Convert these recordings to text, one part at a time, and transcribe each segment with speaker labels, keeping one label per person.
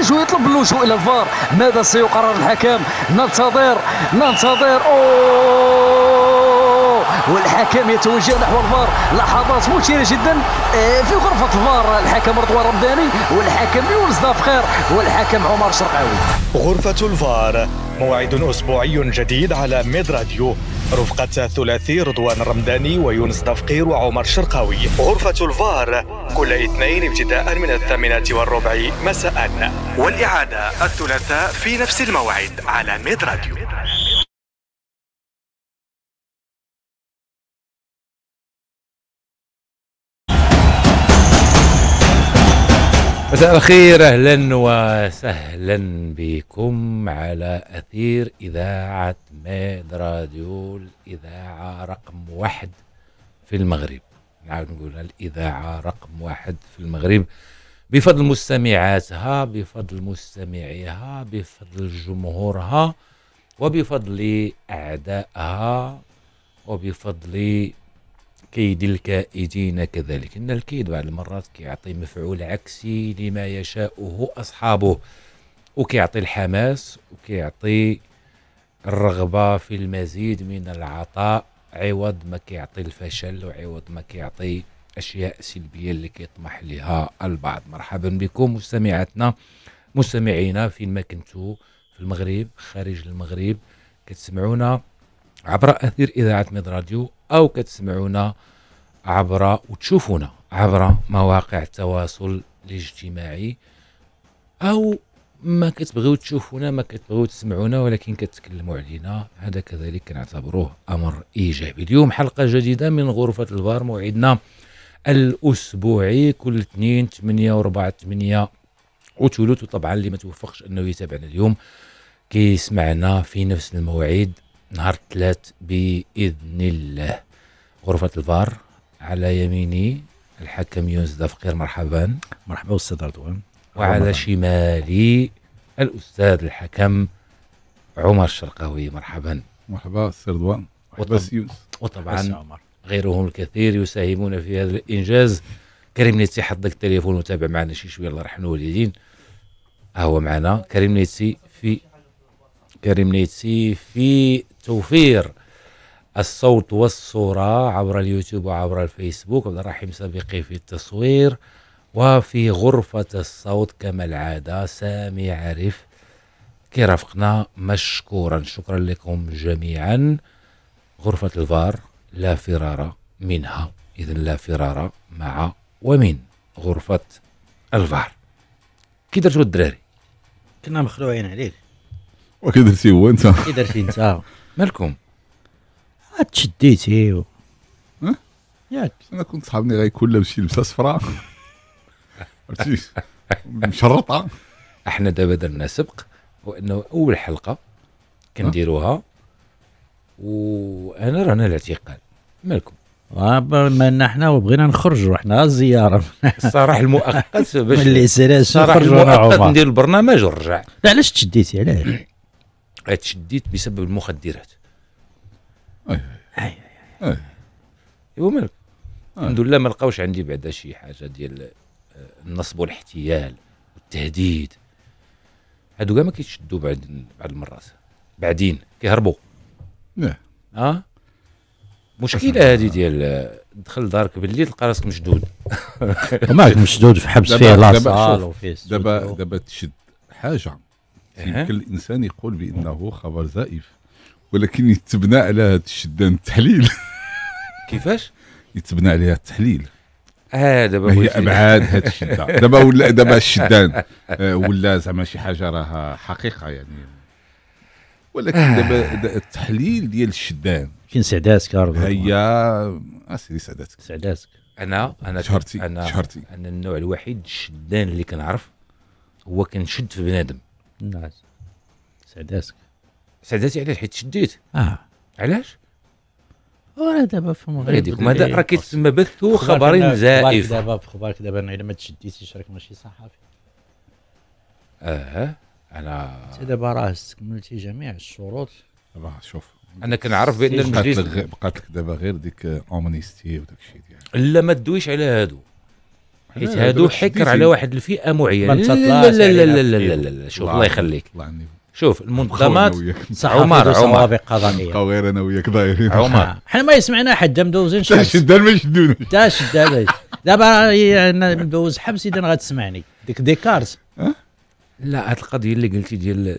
Speaker 1: يحتاج ويطلب اللجوء الى الفار ماذا سيقرر الحكام
Speaker 2: ننتظر ننتظر أوه والحكم يتوجه نحو الفار لحظات مثيره جدا آه، في غرفه الفار الحكم رضوان رمضاني والحكم يونس دافخير والحكم عمر شرقاوي
Speaker 3: غرفه الفار موعد أسبوعي جديد على ميد راديو رفقة ثلاثي رضوان الرمداني ويونس دفقير وعمر شرقاوي غرفة الفار كل اثنين ابتداء من
Speaker 1: الثامنة والربع مساء والإعادة الثلاثاء في نفس الموعد على ميد راديو
Speaker 2: مساء الخير اهلا وسهلا بكم على اثير اذاعه ميد راديو الاذاعه رقم واحد في المغرب نعاود نقولها الاذاعه رقم واحد في المغرب بفضل مستمعاتها بفضل مستمعيها بفضل جمهورها وبفضل اعدائها وبفضل كيد الكائدين كذلك ان الكيد بعض المرات كيعطي مفعول عكسي لما يشاؤه اصحابه وكيعطي الحماس وكيعطي الرغبه في المزيد من العطاء عوض ما كيعطي الفشل وعوض ما كيعطي اشياء سلبيه اللي كيطمح لها البعض مرحبا بكم مستمعاتنا مستمعينا فين ما كنتوا في المغرب خارج المغرب كتسمعونا عبر أثير إذاعة ميد راديو أو كتسمعونا عبر وتشوفونا عبر مواقع التواصل الاجتماعي أو ما كتبغيو تشوفونا ما كتبغيو تسمعونا ولكن كتكلموا علينا هذا كذلك كنعتبروه امر ايجابي اليوم حلقه جديده من غرفه البار موعدنا الاسبوعي كل اثنين 8 و4 8 وثلث وطبعا اللي ما توفقش انه يتابعنا اليوم كيسمعنا في نفس الموعد نهار الثلاث باذن الله غرفه الفار على يميني الحكم يونس دافقير مرحبا مرحبا استاذ رضوان وعلى شمالي الاستاذ الحكم عمر الشرقاوي مرحبا مرحبا استاذ رضوان وطب... وطبعا غيرهم الكثير يساهمون في هذا الانجاز كريم نيتسي حط لك التليفون وتابع معنا شي شويه الله يرحمه ها هو معنا كريم نيتسي في كريم نيتسي في توفير الصوت والصورة عبر اليوتيوب وعبر الفيسبوك عبد الرحيم سابقي في التصوير وفي غرفة الصوت كما العادة سامي عارف رفقنا مشكورا شكرا لكم جميعا غرفة الفار لا فرار منها إذا لا فرار مع ومن غرفة الفار كي درتو الدراري
Speaker 3: كنا مخلوعين عليك
Speaker 2: وكي درتي هو انت كي
Speaker 3: درتي انت
Speaker 2: مالكم عاد تشديتي و... ياك انا كنت صحابني غيكون لابس شي لبسه صفراء عرفتي مشرطه احنا دابا درنا سبق وانه اول حلقه كنديروها وانا رانا الاعتقال مالكم
Speaker 3: ما نحن بغينا نخرجوا حنا الزياره الصراحه المؤقت
Speaker 2: باش اللي نخرجوا المؤقت ندير البرنامج ونرجع علاش تشديتي علاه اتشديت بسبب المخدرات
Speaker 1: اي اي اي
Speaker 2: ايوه الحمد لله ما لقاوش عندي بعدا شي حاجه ديال آه، النصب والاحتيال والتهديد هادو كاع ما كيتشدوا بعد بعد المرات بعدين كيهربوا نعم. اه مشكله هذه ديال دخل دارك بالليل تلقى راسك مشدود معك مشدود في حبس فيه لاصال دابا آه، دابا تشد
Speaker 4: حاجه يمكن الانسان إيه. يقول بانه خبر زائف ولكن يتبنى على هذا الشدان التحليل كيفاش؟ يتبنى عليها التحليل اه دابا هي ابعاد هاد الشده دابا ولا دابا الشدان آه، ولا زعما شي حاجه راها حقيقه يعني ولكن آه. دابا التحليل ديال الشدان
Speaker 3: كاين سعداسك هي
Speaker 2: اسيري آه، سعداتك سعداسك انا انا شهرتي انا شهرتي انا النوع الوحيد الشدان اللي كنعرف هو كنشد في بنادم الناس سعداتك سعداتي علاش حيت شديت اه علاش
Speaker 3: وراه دابا في المغرب ما راه كيتسمى بث خبر زائف دابا في خبارك دابا انا الا ما تشديتيش راك ماشي صحافي اه انا انت دابا راه استكملتي جميع الشروط دابا شوف انا
Speaker 4: كنعرف بان المجلس بقات لك دابا غير ديك اومنيستي وداك الشيء
Speaker 2: ديالك لا ما تدويش على هادو حيت هادو حكر على واحد الفئه معينه لا لا لا لا لا, إيه. لا, لا, شوف الله يخليك شوف المنظمات عمر عمر عمر بقى غير انا وياك ضايرين عمر
Speaker 3: حنا ما يسمعنا حد مدوزين شي شدان ما يشدونا تا هذا دابا انا مدوز حبس اذا غتسمعني
Speaker 2: ديك ديكارت أه؟ لا هاد القضيه اللي قلتي ديال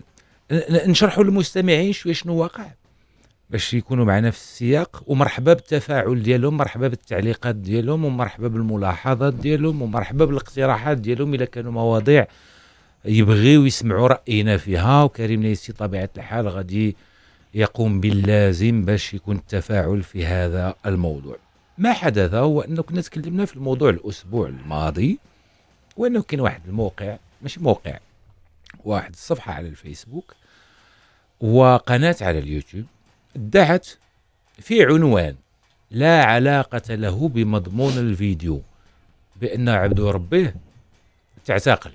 Speaker 2: نشرحوا للمستمعين شويه شنو واقع باش يكونوا معنا في السياق ومرحبا بالتفاعل ديالهم مرحبا بالتعليقات ديالهم ومرحبا بالملاحظات ديالهم ومرحبا بالاقتراحات ديالهم الا كانوا مواضيع يبغيو يسمعوا راينا فيها وكريم نيسي طبيعه الحال غادي يقوم باللازم باش يكون التفاعل في هذا الموضوع ما حدث هو انه كنا تكلمنا في الموضوع الاسبوع الماضي وانه كاين واحد الموقع ماشي موقع واحد الصفحه على الفيسبوك وقناه على اليوتيوب ادعت في عنوان لا علاقة له بمضمون الفيديو بأن عبد ربه تعتقل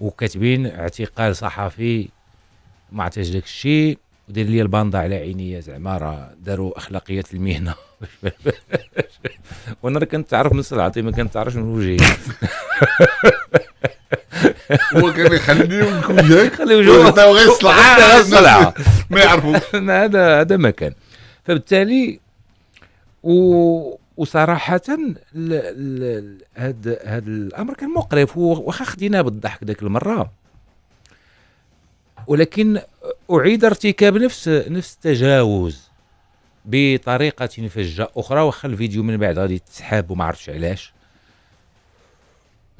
Speaker 2: وكاتبين اعتقال صحفي ما عطيش داك الشيء ودير لي الباندا على عينيا زعما راه داروا اخلاقيات المهنه وانا كنت تعرف من صلعتي ما كنت تعرفش من وجهي
Speaker 4: هو كان يخليهم يكون
Speaker 2: يخليهم غير جوا آه، غير الصلعه ما يعرفوش هذا هذا ما كان فبالتالي و وصراحة هذا الأمر كان مقرف واخا خديناه بالضحك ذاك المرة ولكن أعيد ارتكاب نفس نفس التجاوز بطريقة فجة أخرى واخا الفيديو من بعد غادي تسحاب وما عرفتش علاش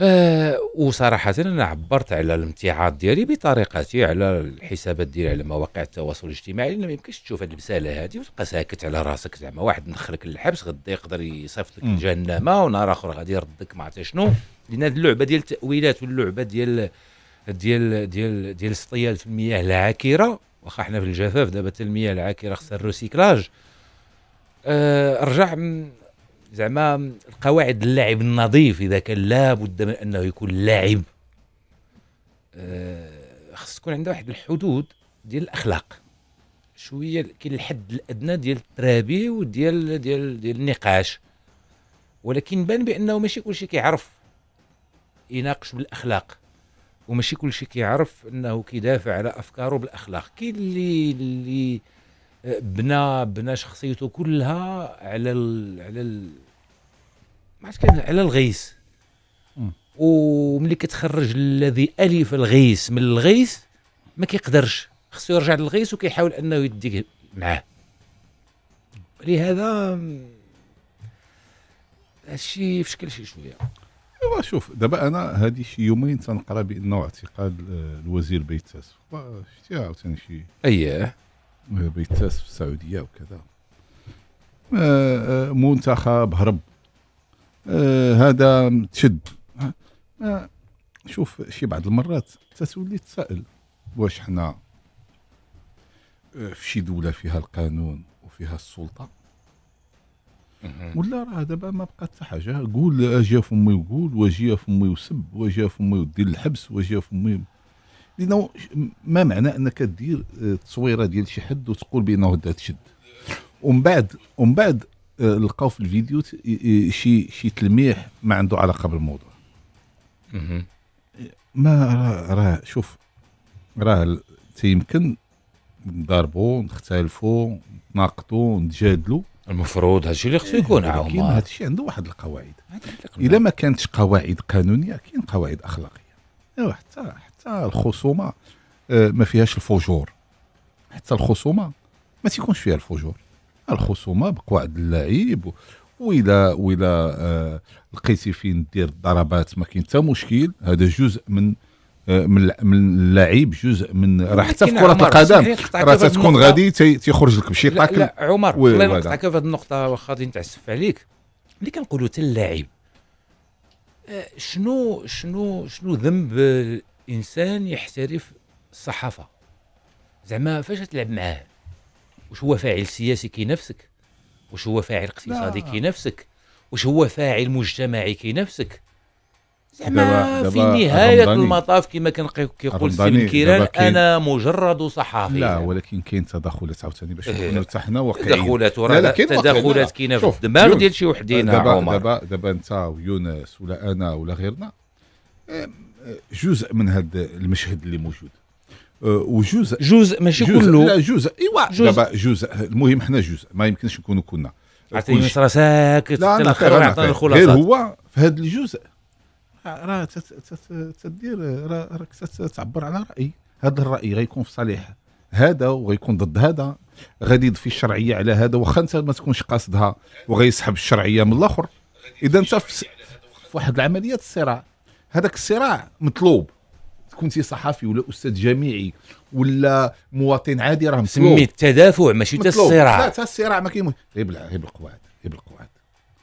Speaker 2: آه وصراحة أنا عبرت على الامتعاض ديالي بطريقتي على الحسابات ديالي على مواقع التواصل الاجتماعي لأن ما يمكنش تشوف هذه البسالة هذه وتبقى ساكت على راسك زعما واحد ندخلك للحبس غدا يقدر يصيفطك لجهنمة ونهار آخر غادي يردك ما عرفتي شنو لأن هذه اللعبة ديال التأويلات واللعبة ديال ديال ديال ديال الاصطياد في المياه العاكرة واخا حنا في الجفاف دابا المياه العاكرة خصها الروسيكلاج آه رجع زعما قواعد اللاعب النظيف اذا كان لابد من انه يكون لاعب آه خص تكون عنده واحد الحدود ديال الاخلاق شويه كاين الحد الادنى ديال الترابي وديال ديال ديال النقاش ولكن بان بانه ماشي كلشي كيعرف يناقش بالاخلاق وماشي كلشي كيعرف انه كيدافع على افكاره بالاخلاق كاين اللي اللي بنى بنى شخصيته كلها على ال على ال ما كان على الغيث وملي كتخرج الذي الف الغيث من الغيث ما كيقدرش خصو يرجع للغيث وكيحاول انه يديك معاه لهذا هادشي في شكل شي شويه ايوا شوف دابا انا هادي
Speaker 4: شي يومين تنقرا بانه اعتقال آه، الوزير بيتاس شتيها عاوتاني شي اييه بيتاس في السعودية وكذا آه، آه، منتخب هرب آه، هذا تشد شوف شي بعض المرات تتولي تسأل واش حنا في شي دولة فيها القانون وفيها السلطة ولا راه دابا ما بقى حتى حاجه قول اجي فمي وقول واجي فمي وسب واجي فمي ودير الحبس واجي فمي لانه ما معنى انك دير آه، تصويره ديال شي حد وتقول بانه ذات تشد ومن بعد ومن بعد آه، لقاو في الفيديو شي شي تلميح ما عنده علاقه بالموضوع ما راه شوف راه تيمكن نضربوا نختلفوا نتناقضوا نتجادلوا المفروض هادشي اللي خصو يكون عمر هادشي عنده واحد القواعد اذا ما كانتش قواعد قانونيه كاين قواعد اخلاقيه ايوا حتى الخصومه آه، ما فيهاش الفجور حتى الخصومه ما تيكونش فيها الفجور الخصومه بقواعد اللعيب وإلا وإلا آه، لقيتي فين دير الضربات ما كاين حتى مشكل هذا جزء من آه، من من اللعيب جزء من راه حتى في كره القدم راه تكون غادي تيخرج لك بشي طاكل لا, لا عمر الله نقطعك
Speaker 2: في هذه النقطه واخا غادي نتعسف عليك ملي كنقولوا حتى اللاعب شنو شنو شنو ذنب انسان يحترف الصحافه زعما فاش تلعب معاه واش هو فاعل سياسي كي نفسك واش هو فاعل اقتصادي كي نفسك واش هو فاعل مجتمعي كي نفسك زعما في نهايه رمضاني. المطاف كما كان كيقول سي كيران انا مجرد صحافي لا
Speaker 4: ولكن كاين تدخلات عاوتاني باش إيه. نكونوا حتى حنا واقعيين تدخلات لا تدخلات كاينه في الدماغ ديال شي وحدين عمر دابا دابا انت ويونس ولا انا ولا غيرنا إيه، جزء من هذا المشهد اللي موجود أه، وجزء جزء ماشي كله لا جزء ايوا جزء جزء المهم حنا جزء ما يمكنش نكونوا كنا عطيني يونس
Speaker 1: راه
Speaker 2: ساكت عطيني الخلاصات غير
Speaker 4: هو في هذا الجزء آه، راه تدير راك تعبر على راي هذا الراي غيكون في صالح هذا وغيكون ضد هذا غادي يضفي الشرعيه على هذا واخا انت ما تكونش قاصدها وغيسحب الشرعيه من الاخر اذا انت في واحد العمليه الصراع هذاك الصراع مطلوب كنتي صحفي ولا استاذ جامعي ولا مواطن عادي راه مطلوب سمي التدافع ماشي حتى الصراع لا حتى الصراع ما كاين غير بالقواعد غير بالقواعد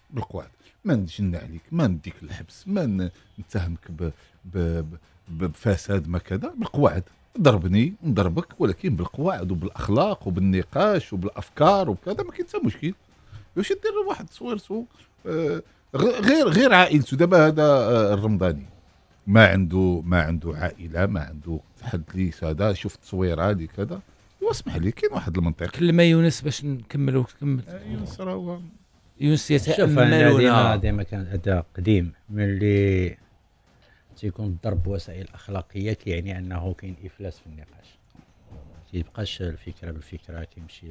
Speaker 4: بالقواعد ما نجن عليك ما نديك الحبس ما نتهمك ب... ب... بفساد ما كذا بالقواعد ضربني نضربك ولكن بالقواعد وبالاخلاق وبالنقاش وبالافكار وكذا ما كاين حتى مشكل واش دير واحد صويرسو آه، غير غير عائلته دابا هذا آه، الرمضاني ما عنده ما عنده عائله ما عنده حد لي هذا شفت التصويره هذه كذا
Speaker 2: واسمح
Speaker 3: لي كاين
Speaker 4: واحد المنطق
Speaker 2: كلمه يونس باش نكملوا كملت آه، يونس راه
Speaker 4: يونس
Speaker 3: يتامل ديما كان اداء قديم ملي تيكون الضرب بوسائل اخلاقيه كيعني كي انه كاين افلاس في النقاش تيبقاش الفكره بالفكره تمشي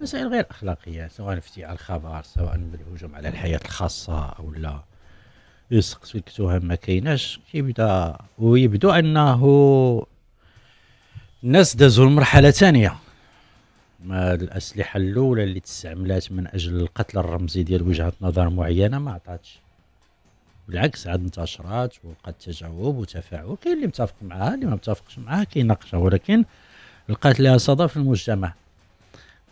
Speaker 3: مسائل غير اخلاقيه سواء افتعال الخبر سواء بالهجوم على الحياه الخاصه او لا يسقط في التهم ما كايناش كيبدا ويبدو انه الناس دازوا لمرحله ثانيه ما الاسلحه الاولى اللي تستعملات من اجل القتل الرمزي ديال وجهه نظر معينه ما عطاتش بالعكس عاد انتشرات وقد تجاوب وتفاعل كاين اللي متفق معها اللي ما متفقش معها كيناقشها ولكن لقات لها صدى في المجتمع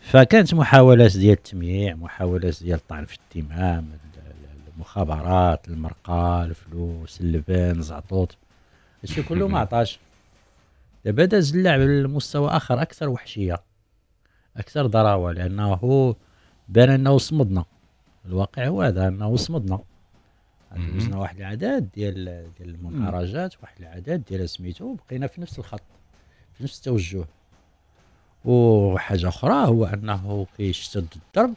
Speaker 3: فكانت محاولات ديال التمييع محاولات ديال الطعن في التمام المخابرات المرقى الفلوس اللبن زعطوط هادشي كله ما عطاش دابا داز اللعب لمستوى اخر اكثر وحشيه اكثر ضراوه لانه بان انه صمدنا الواقع هو هذا انه صمدنا عندنا واحد العدد ديال ديال المنهرجات واحد العدد ديال سميتو بقينا في نفس الخط في نفس التوجه وحاجه اخرى هو انه كيشتد الضرب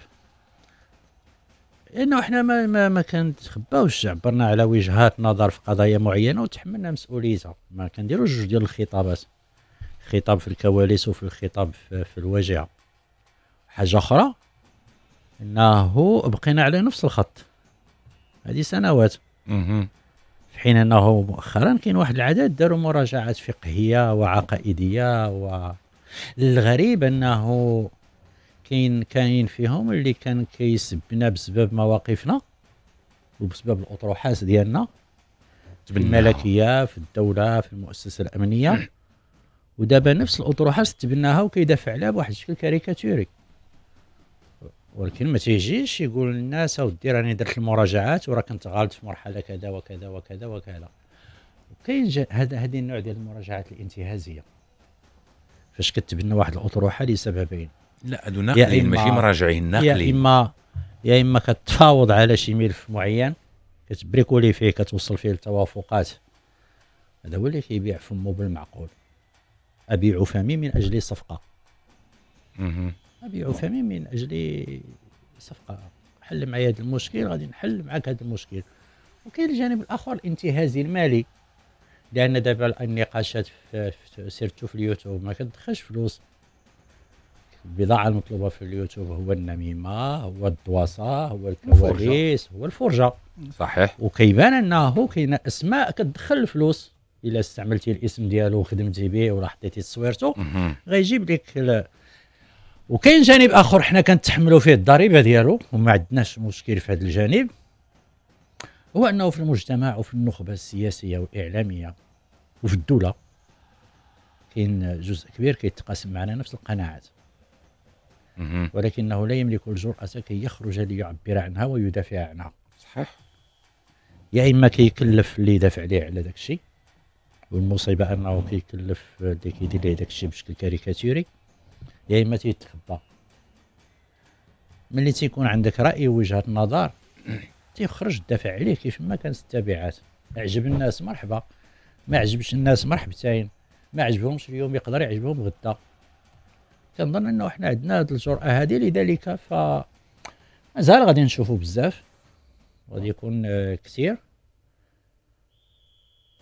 Speaker 3: لانه احنا ما ما, ما كنتخباوش عبرنا على وجهات نظر في قضايا معينه وتحملنا مسؤوليتها ما كنديروش جوج ديال الخطابات خطاب في الكواليس وفي الخطاب في, في الواجهه حاجه اخرى انه بقينا على نفس الخط هذه سنوات في حين انه مؤخرا كاين واحد العدد داروا مراجعات فقهيه وعقائديه و الغريب انه كاين كاين فيهم اللي كان كيسبنا بسبب مواقفنا وبسبب الاطروحات ديالنا في الملكيه في الدوله في المؤسسه الامنيه ودابا نفس الاطروحات تبناها وكيدافع عليها بواحد الشكل كاريكاتوري ولكن ما تيجيش يقول للناس اودي راني درت المراجعات وراه كنت غالط في مرحله كذا وكذا وكذا وكذا وكاين هذا هذه النوع ديال المراجعات الانتهازيه فاش كتبنى واحد الاطروحه لسببين لا هادو ناقلين ماشي مراجعين ناقلين يا اما يا اما كتفاوض على شي ملف معين كتبريكولي فيه كتوصل فيه لتوافقات هذا هو اللي كيبيع فمو بالمعقول ابيع فمي من اجل صفقه ابيع فمي من اجل صفقه حل معايا هذا المشكل غادي نحل معاك هذا المشكل وكاين الجانب الاخر الانتهازي المالي لان دابا النقاشات سيرتو في اليوتيوب ما كتدخلش فلوس البضاعه المطلوبه في اليوتيوب هو النميمه هو الدواسه هو الكواليس هو الفرجه صحيح وكيبان انه كاين اسماء كتدخل الفلوس الا استعملتي الاسم ديالو وخدمتي به ولا حطيتي تصويرته غيجيب لك وكاين جانب اخر حنا كنتحملوا فيه الضريبه ديالو وما عندناش مشكل في هذا الجانب هو انه في المجتمع وفي النخبه السياسيه والاعلاميه وفي الدوله كاين جزء كبير كيتقاسم معنا نفس القناعات ولكنه لا يملك الجرأة كي يخرج ليعبر عنها ويدافع عنها صحيح يا اما كيكلف اللي دافع عليه على داك الشيء والمصيبه انه كيكلف اللي كيدير ليه داك الشيء بشكل كاريكاتوري يا اما تيتخبى ملي تيكون عندك راي ووجهه نظر تيخرج تدافع عليه كيف ما كانت التبعات عجب الناس مرحبا ما عجبش الناس مرحبتين ما عجبهمش اليوم يقدر يعجبهم غدا كنظن انه احنا عندنا هذه الجرأه هذه لذلك ف مازال غادي نشوفوا بزاف غادي يكون آه، كثير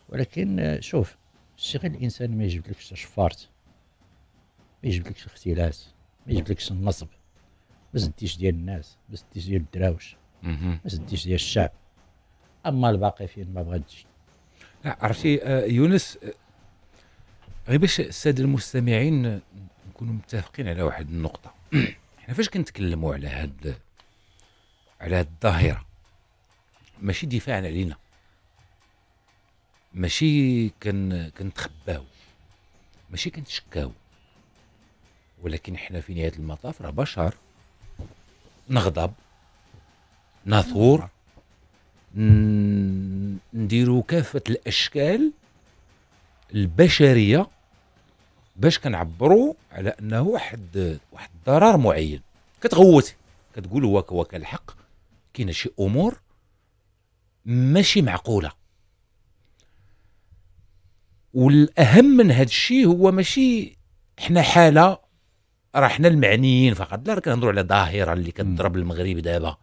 Speaker 3: ولكن آه، شوف شي غير الانسان ما يجبدلكش الشفارت ما يجبدلكش الاختلاس ما يجبدلكش النصب ما زدتيش ديال الناس ما زدتيش ديال الدراوش ما زدتيش ديال الشعب اما الباقي فين ما بغا تجي
Speaker 2: عرفتي آه، يونس غير باش الساده المستمعين نكونوا متفقين على واحد النقطه حنا فاش كنتكلموا على هاد على هاد الظاهره ماشي دفاعا علينا ماشي كن كنتخباو ماشي كنتشكاو ولكن حنا في نهايه المطاف راه بشر نغضب نثور نديرو كافه الاشكال البشريه باش كنعبروا على انه واحد واحد الضرر معين كتغوت كتقول هو هو كان الحق كاين شي امور ماشي معقوله والاهم من هذا الشيء هو ماشي حنا حاله راه حنا المعنيين فقط لا راه كنهضروا على ظاهره اللي كتضرب المغرب دابا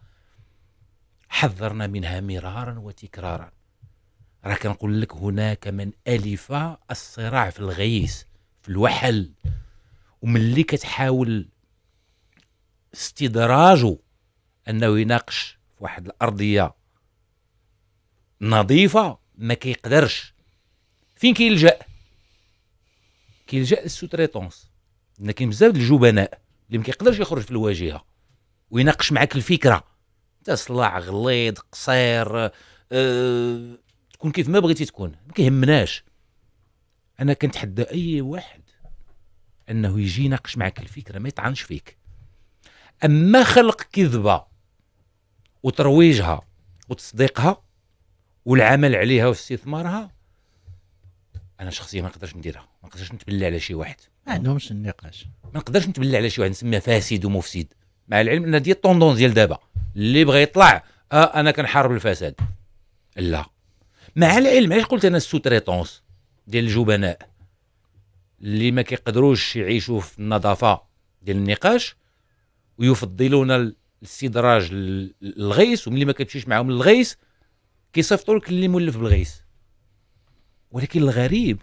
Speaker 2: حذرنا منها مرارا وتكرارا راه كنقول لك هناك من الف الصراع في الغيث في الوحل وملي كتحاول استدراجه انه يناقش في واحد الارضيه نظيفه ما كيقدرش فين كيلجا كيلجا للسوتريتونس لان كاين بزاف الجبناء اللي ما كيقدرش يخرج في الواجهه ويناقش معك الفكره انت صلاع غليظ قصير أه... تكون كيف ما بغيتي تكون ما كيهمناش انا كنتحدى اي واحد انه يجي يناقش معك الفكره ما يطعنش فيك اما خلق كذبه وترويجها وتصديقها والعمل عليها واستثمارها انا شخصيا ما نقدرش نديرها ما نقدرش نتبلى على شي واحد
Speaker 3: ما عندهمش النقاش
Speaker 2: ما نقدرش نتبلى على شي واحد نسميه فاسد ومفسد مع العلم ان دي الطوندونس ديال دابا اللي بغى يطلع آه انا كنحارب الفساد لا مع العلم علاش قلت انا السوتريتونس ديال الجبناء اللي ما كيقدروش يعيشوا في النظافه ديال النقاش ويفضلون الاستدراج للغيس وملي ما كتمشيش معاهم للغيس كيصيفطوا لك اللي مولف بالغيس ولكن الغريب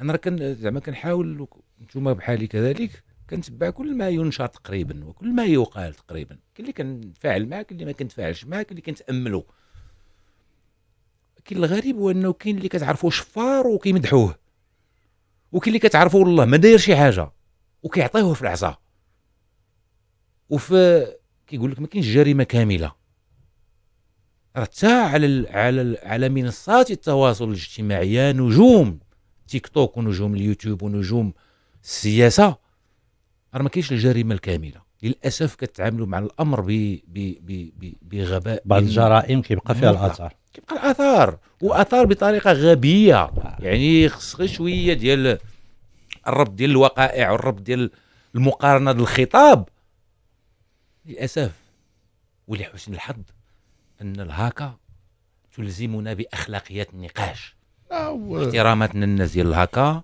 Speaker 2: انا راه كن زعما كنحاول نتوما بحالي كذلك كنتبع كل ما ينشر تقريبا وكل ما يقال تقريبا كاين اللي كنتفاعل معاه كاين اللي ما كنتفاعلش معاه كاين اللي كنتاملو لكن الغريب هو انه كاين اللي كتعرفو شفار وكيمدحوه وكاين اللي كتعرفو والله ما داير شي حاجه وكيعطيوه في العصا وفي كيقول لك ما كاينش جريمه كامله راه حتى على ال على ال على منصات التواصل الاجتماعي نجوم تيك توك ونجوم اليوتيوب ونجوم السياسه راه ما كاينش الجريمه الكامله للاسف كتعاملوا مع الامر ب ب ب بغباء بعض الجرائم كيبقى فيها الاثار كيبقى الاثار واثار بطريقه غبيه يعني خص غير شويه ديال الربط ديال الوقائع والربط ديال المقارنه ديال الخطاب للاسف ولحسن الحظ ان الهاكا تلزمنا باخلاقيات النقاش
Speaker 1: احتراماتنا
Speaker 2: للناس ديال الهاكا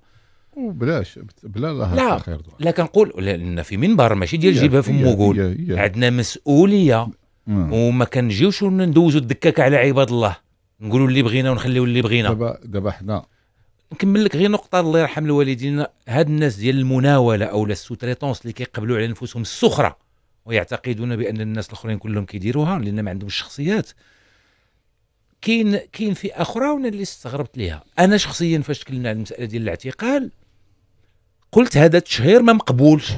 Speaker 2: وبلاش بلا لا لا, لا كنقول لان في منبر ماشي ديال جيبها في موغول عندنا مسؤوليه وما كنجيوش ندوزو الدكاكه على عباد الله نقولوا اللي بغينا ونخليو اللي بغينا دابا دابا حنا نكمل لك غير نقطه الله يرحم الوالدين هاد الناس ديال المناوله او السوتريتونس اللي كيقبلوا على نفوسهم السخره ويعتقدون بان الناس الاخرين كلهم كيديروها لان ما عندهمش الشخصيات كاين كاين في اخرى وانا اللي استغربت ليها انا شخصيا فاش تكلمنا على المساله ديال الاعتقال قلت هذا التشهير ما مقبولش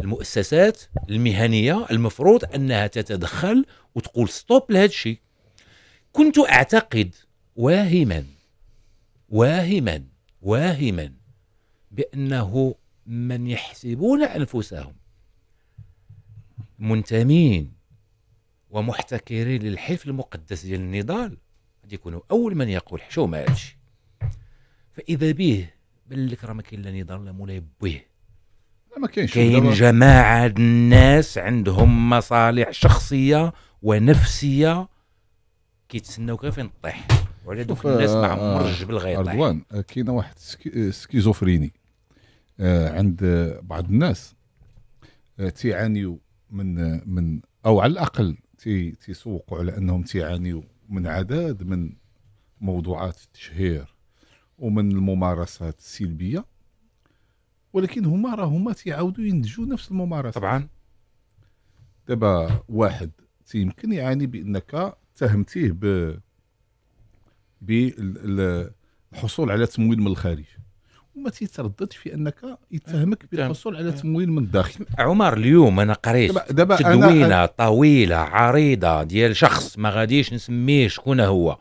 Speaker 2: المؤسسات المهنيه المفروض انها تتدخل وتقول ستوب لهذا الشيء كنت اعتقد واهما واهما واهما بانه من يحسبون انفسهم منتمين ومحتكرين للحلف المقدس ديال النضال غادي يكونوا اول من يقول حشومه هادشي فاذا به بان لك راه ما كاين لا نضال لا مولاي بويه ما كاينش كاين جماعه الناس عندهم مصالح شخصيه ونفسيه كيتسناو غير فين تطيح وعلى دوك الناس ما آه، عمر الجبل غيطيح رضوان
Speaker 4: آه، كاينه واحد آه، سكيزوفريني عند بعض الناس تيعانيو من من او على الاقل تي تيسوقوا على انهم تيعانيو من عدد من موضوعات التشهير ومن الممارسات السلبيه ولكن هما راهما تيعاودوا ينتجوا نفس الممارسه طبعا دابا واحد تيمكن يعاني بانك اتهمتيه ب بالحصول على تمويل من الخارج وما تيترددش في انك يتهمك بالحصول على
Speaker 2: إيه. تمويل من الداخل عمر اليوم انا قريت تدوينه طويله عريضه ديال شخص ما غاديش نسميه شكون هو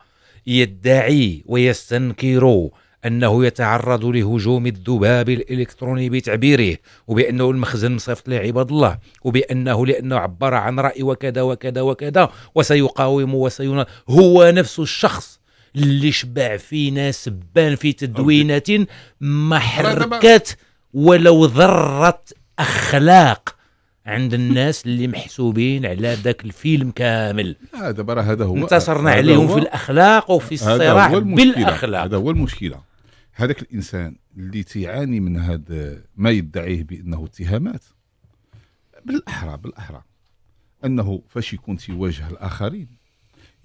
Speaker 2: يدعي ويستنكر انه يتعرض لهجوم الذباب الالكتروني بتعبيره وبانه المخزن مصيفط له عباد الله وبانه لانه عبر عن راي وكذا وكذا وكذا وسيقاوم وسينا هو نفس الشخص اللي شبع فينا سبان في تدوينه ما حركت ولو ذره اخلاق عند الناس اللي محسوبين على ذاك الفيلم كامل هذا برا هذا هو انتصرنا عليهم في الاخلاق وفي الصراع بالاخلاق هذا هو
Speaker 4: المشكله هذاك الانسان اللي تيعاني من هذا ما يدعيه بانه اتهامات بالاحرى بالاحرى انه فاش يكون تيواجه الاخرين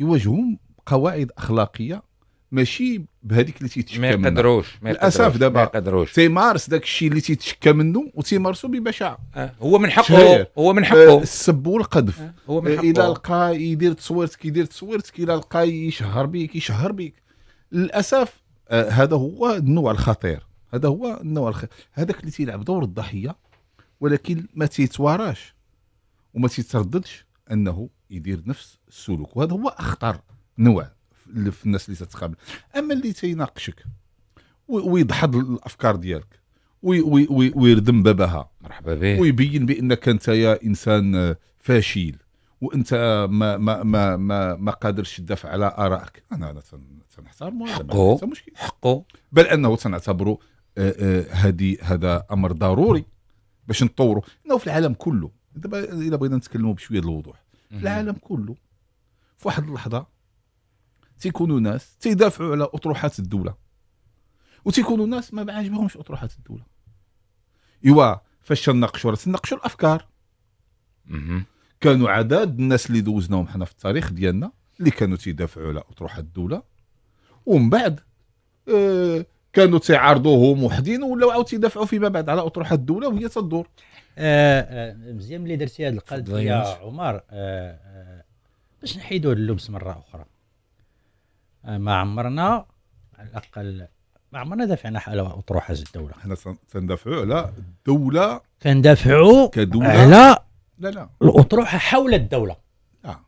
Speaker 4: يواجههم بقواعد اخلاقيه ماشي بهذيك اللي تيتشكى منها ما يقدروش للاسف دابا ما يقدروش تيمارس داك الشيء اللي تيتشكى منه وتيمارسو ببشاعه آه.
Speaker 2: هو من حقه هو من حقه آه السب والقذف آه.
Speaker 4: هو من آه، حقه الا لقى يدير تصويرتك يدير تصويرتك الا لقى يشهر بيك يشهر بيك للاسف آه، هذا هو النوع الخطير هذا هو النوع الخطير هذاك اللي تيلعب دور الضحيه ولكن ما تيتواراش وما تيترددش انه يدير نفس السلوك وهذا هو اخطر نوع في الناس اللي تتقابل اما اللي تيناقشك ويدحض الافكار ديالك ويردم بابها مرحبا به ويبين بانك انت يا انسان فاشل وانت ما ما ما ما, ما قادرش تدافع على ارائك انا انا سنحتار حقه حقه بل انه سنعتبر آه، آه، هذه هذا امر ضروري باش نطوروا انه في العالم كله دابا الا بغينا نتكلموا بشويه الوضوح في العالم كله في واحد اللحظه تيكونوا ناس تيدافعوا على اطروحات الدوله وتيكونوا ناس ما عاجبهمش اطروحات الدوله ايوا فاش تناقشوا راه تناقشوا الافكار كانوا عدد الناس اللي دوزناهم حنا في التاريخ ديالنا اللي كانوا تيدافعوا على اطروحات الدوله ومن بعد آه، كانوا تيعارضوهم وحدين ولاو عاود تيدافعوا فيما بعد على اطروحه الدوله وهي تدور
Speaker 3: آه، آه، مزيان ملي درتي هذه القلب يا عمر باش نحيدوا اللبس مره اخرى ما عمرنا على الاقل ما عمرنا دافعنا على اطروحه الدوله حنا تندافعوا على الدوله كندافعوا كدوله على لا لا الاطروحه
Speaker 2: حول الدوله اه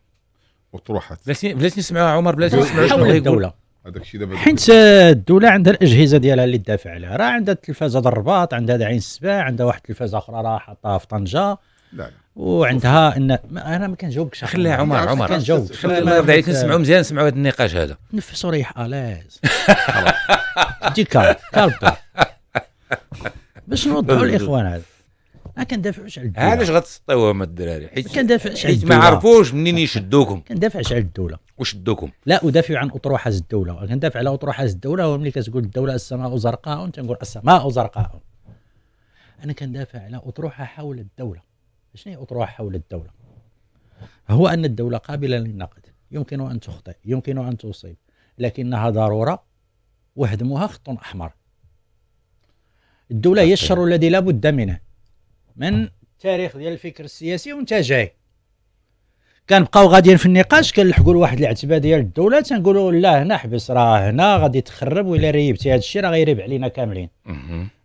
Speaker 2: اطروحه بلاش بلاش نسمعها عمر بلاش نسمعها حول الدوله هذاك الشيء دابا
Speaker 3: حيت آه، الدوله عندها الاجهزه ديالها اللي تدافع عليها راه عندها التلفازه ديال الرباط عندها عين السباع عندها واحد التلفازه اخرى راه حاطها في طنجه لا لا وعندها ان انا ما كنجاوبكش خليها عمر عمر كنجاوبك ما يرضي نسمعوا مزيان نسمعوا هذا النقاش هذا نفس وريح
Speaker 2: الاز خلاص جي كالب كالب باش نوضحوا الاخوان هذا
Speaker 3: ما كندافعوش على الدوله علاش غتسطيوهم
Speaker 2: الدراري حيت ما كندافعش على الدوله ما عرفوش منين يشدوكم ما كندافعش على الدوله وشدوكم لا
Speaker 3: ادافع عن اطروحه الدوله كندافع على اطروحه الدوله وملي كتقول الدوله السماء زرقاء تنقول السماء زرقاء انا كندافع على اطروحه حول الدوله شنو هي اطروحه حول الدوله هو ان الدوله قابله للنقد يمكن ان تخطئ يمكن ان تصيب لكنها ضروره وهدمها خط احمر الدوله هي الشر الذي لا بد منه من التاريخ ديال الفكر السياسي وانت جاي كنبقاو غاديين في النقاش كنلحقوا لواحد العتبه ديال الدوله تنقولوا لا هنا حبس راه هنا غادي تخرب ولا ريبتي هذا الشيء راه غيريب علينا كاملين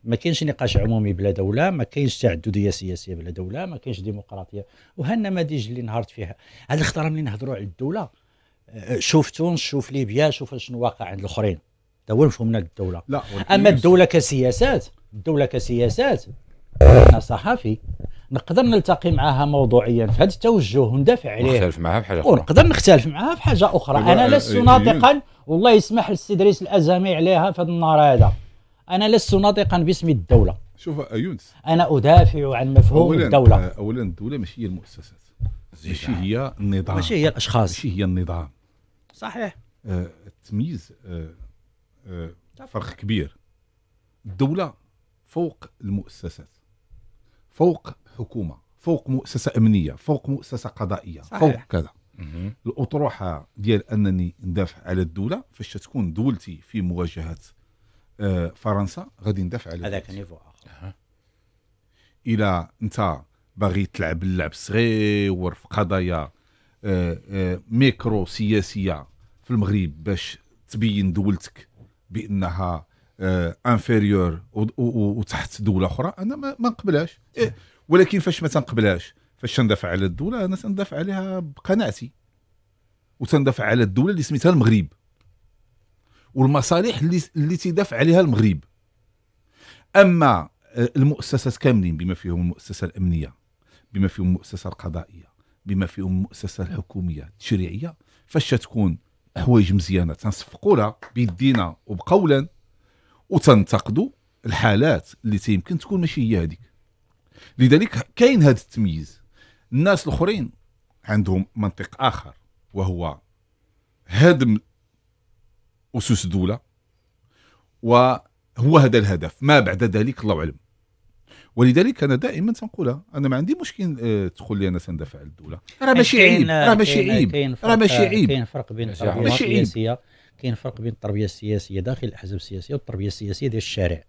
Speaker 3: ما كاينش نقاش عمومي بلا دوله ما كاينش تعدديه سياسيه بلا دوله ما كاينش ديمقراطيه وها النماذج اللي نهارت فيها هذا الخطره ملي نهضروا على الدوله آه، شوف تونس شوف ليبيا شوف شنو واقع عند الاخرين هذا هو مفهومنا للدوله اما الدوله كسياسات الدوله كسياسات آه. انا صحفي نقدر نلتقي معها موضوعيا في هذا التوجه وندافع عليه نختلف
Speaker 2: معها في حاجه اخرى ونقدر نختلف
Speaker 3: معها في حاجه أيوة، اخرى انا لست أيوة. ناطقا والله يسمح للسي ادريس الازامي عليها في هذا النهار هذا انا لست ناطقا باسم الدوله شوف يونس انا ادافع عن
Speaker 1: مفهوم أولاً الدوله
Speaker 4: آه، اولا الدوله ماشي هي المؤسسات ماشي هي النظام ماشي هي الاشخاص ماشي هي النظام صحيح آه التمييز آه آه فرق كبير الدوله فوق المؤسسات فوق حكومه فوق مؤسسه امنيه فوق مؤسسه قضائيه صحيح. فوق كذا الاطروحه ديال انني ندافع على الدوله فاش تكون دولتي في مواجهه آه، فرنسا غادي ندافع على هذاك
Speaker 2: نيفو اخر
Speaker 4: الى انت باغي تلعب اللعب صغير في قضايا آه، آه، ميكرو سياسيه في المغرب باش تبين دولتك بانها انفيريور آه، وتحت دوله اخرى انا ما, ما نقبلهاش إيه ولكن فاش ما تنقبلهاش فاش تندافع على الدوله انا تندافع عليها بقناعتي وتندافع على الدوله اللي سميتها المغرب والمصالح اللي اللي تدافع عليها المغرب اما آه، المؤسسات كاملين بما فيهم المؤسسه الامنيه بما فيهم المؤسسه القضائيه بما فيهم المؤسسه الحكوميه التشريعيه فاش تكون حوايج مزيانه تنصفقوا لها بيدينا وبقولا وتنتقدوا الحالات اللي تيمكن تكون ماشي هي هذيك لذلك كاين هذا التمييز الناس الاخرين عندهم منطق اخر وهو هدم اسس دوله وهو هذا الهدف ما بعد ذلك الله اعلم ولذلك انا دائما تنقولها انا ما عندي مشكل آه، تقول لي انا سندفع على الدوله راه ماشي عيب راه ماشي عيب راه ماشي عيب كاين فرق بين التربيه السياسيه
Speaker 3: كاين فرق بين التربيه السياسيه داخل الاحزاب السياسيه والتربيه السياسيه ديال الشارع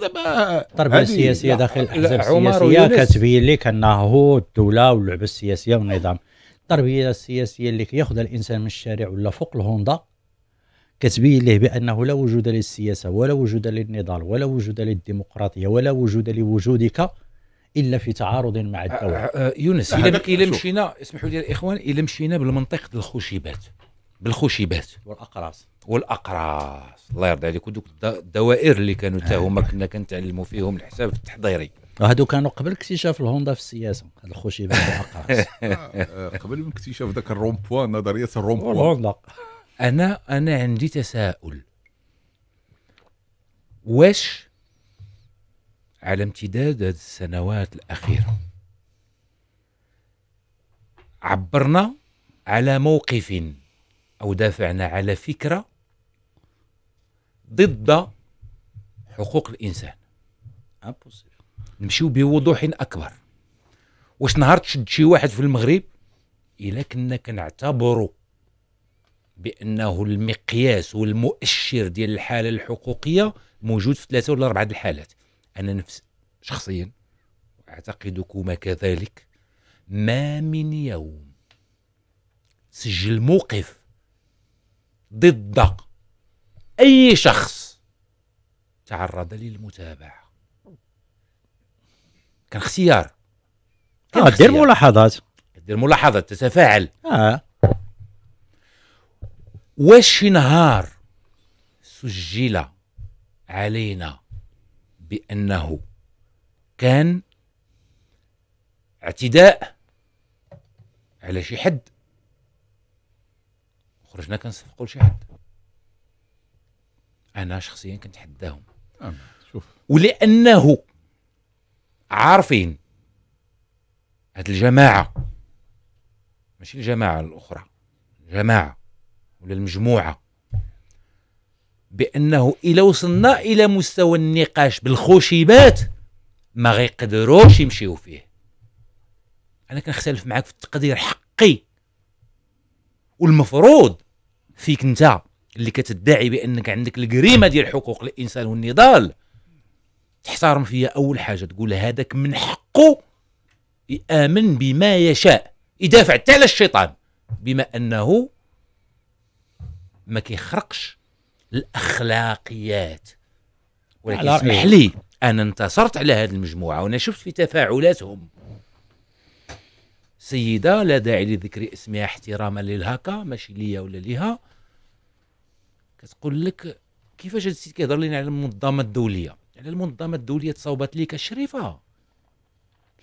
Speaker 1: دابا التربيه السياسيه داخل الاحزاب السياسيه كتبين
Speaker 3: لك انه هو الدوله واللعبه السياسيه والنظام التربيه السياسيه اللي كياخذها الانسان من الشارع ولا فوق الهوندا كتبين له بانه لا وجود للسياسه ولا وجود للنضال ولا وجود للديمقراطيه ولا وجود لوجودك الا في تعارض مع الدوله آه، آه، آه، يونس الا
Speaker 2: مشينا اسمحوا لي الاخوان الا مشينا بالمنطق الخشيبات بالخشيبات والاقراص والاقراص الله يرضي عليك ودوك الدوائر اللي كانوا حتى هما آه. كنا كنتعلموا فيهم الحساب التحضيري
Speaker 3: آه، هادو كانوا قبل اكتشاف الهوندا في السياسه
Speaker 2: هاد والاقراص آه، قبل من اكتشاف ذاك الرومبوا نظريه الرومبوا الهوندا انا انا عندي تساؤل واش على امتداد هذه السنوات الاخيره عبرنا على موقف أو دافعنا على فكرة ضد حقوق الإنسان نمشيو بوضوح أكبر واش نهار تشد شي واحد في المغرب إلا كنا كنعتبروا بأنه المقياس والمؤشر ديال الحالة الحقوقية موجود في ثلاثة ولا أربعة الحالات أنا نفس شخصيا أعتقدكما كذلك ما من يوم سجل موقف ضد أي شخص تعرض للمتابعة كان اختيار كان آه دير ملاحظات دير ملاحظات تتفاعل آه. واش شي نهار سجل علينا بأنه كان اعتداء على شي حد خرجنا كنصفقوا لشي حد انا شخصيا كنتحداهم آه، شوف ولانه عارفين هاد الجماعه ماشي الجماعه الاخرى الجماعه ولا المجموعه بانه الا وصلنا الى مستوى النقاش بالخشبات ما غيقدروش يمشيو فيه انا كنختلف معاك في التقدير حقي والمفروض فيك انت اللي كتدعي بانك عندك الجريمه ديال حقوق الانسان والنضال تحترم فيا اول حاجه تقول هذاك من حقه يامن بما يشاء يدافع حتى على الشيطان بما انه ما كيخرقش الاخلاقيات ولكن اسمح لي انا انتصرت على هذه المجموعه وانا شفت في تفاعلاتهم سيده لا داعي لذكر اسمها احتراما للهكا ماشي ليا ولا ليها كتقول لك كيفاش هذا السيد كيهضر لنا على المنظمه الدوليه على يعني المنظمه الدوليه تصاوبات ليك الشريفه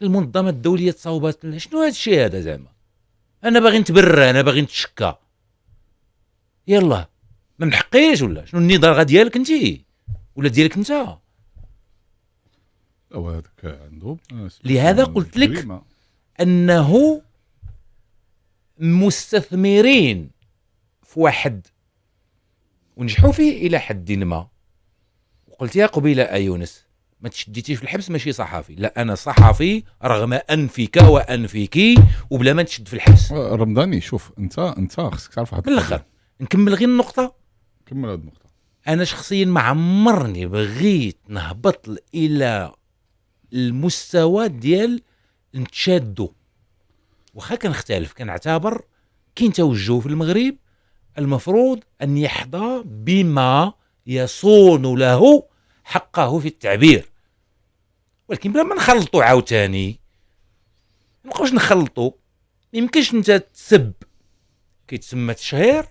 Speaker 2: المنظمه الدوليه تصاوبات شنو هذا الشيء هذا زعما انا باغي نتبرى انا باغي نتشكى يلا ما محقيش ولا شنو النضال ديالك انت ولا ديالك انت
Speaker 4: هذاك عنده لهذا
Speaker 2: قلت لك انه مستثمرين في واحد ونجحوا فيه الى حد ما وقلت يا قبيله ايونس ما تشديتيش في الحبس ماشي صحفي لا انا صحفي رغم انفك وانفك وبلا ما تشد في الحبس رمضاني شوف انت انت خصك تعرف واحد الاخر نكمل غير النقطه كمل هذه النقطه انا شخصيا ما عمرني بغيت نهبط الى المستوى ديال نتشادوا واخا كنختلف كنعتبر كاين توجه في المغرب المفروض ان يحظى بما يصون له حقه في التعبير ولكن بلا ما نخلطوا عاوتاني ما نبقاوش نخلطوا ما يمكنش انت تسب كيتسمى تشهير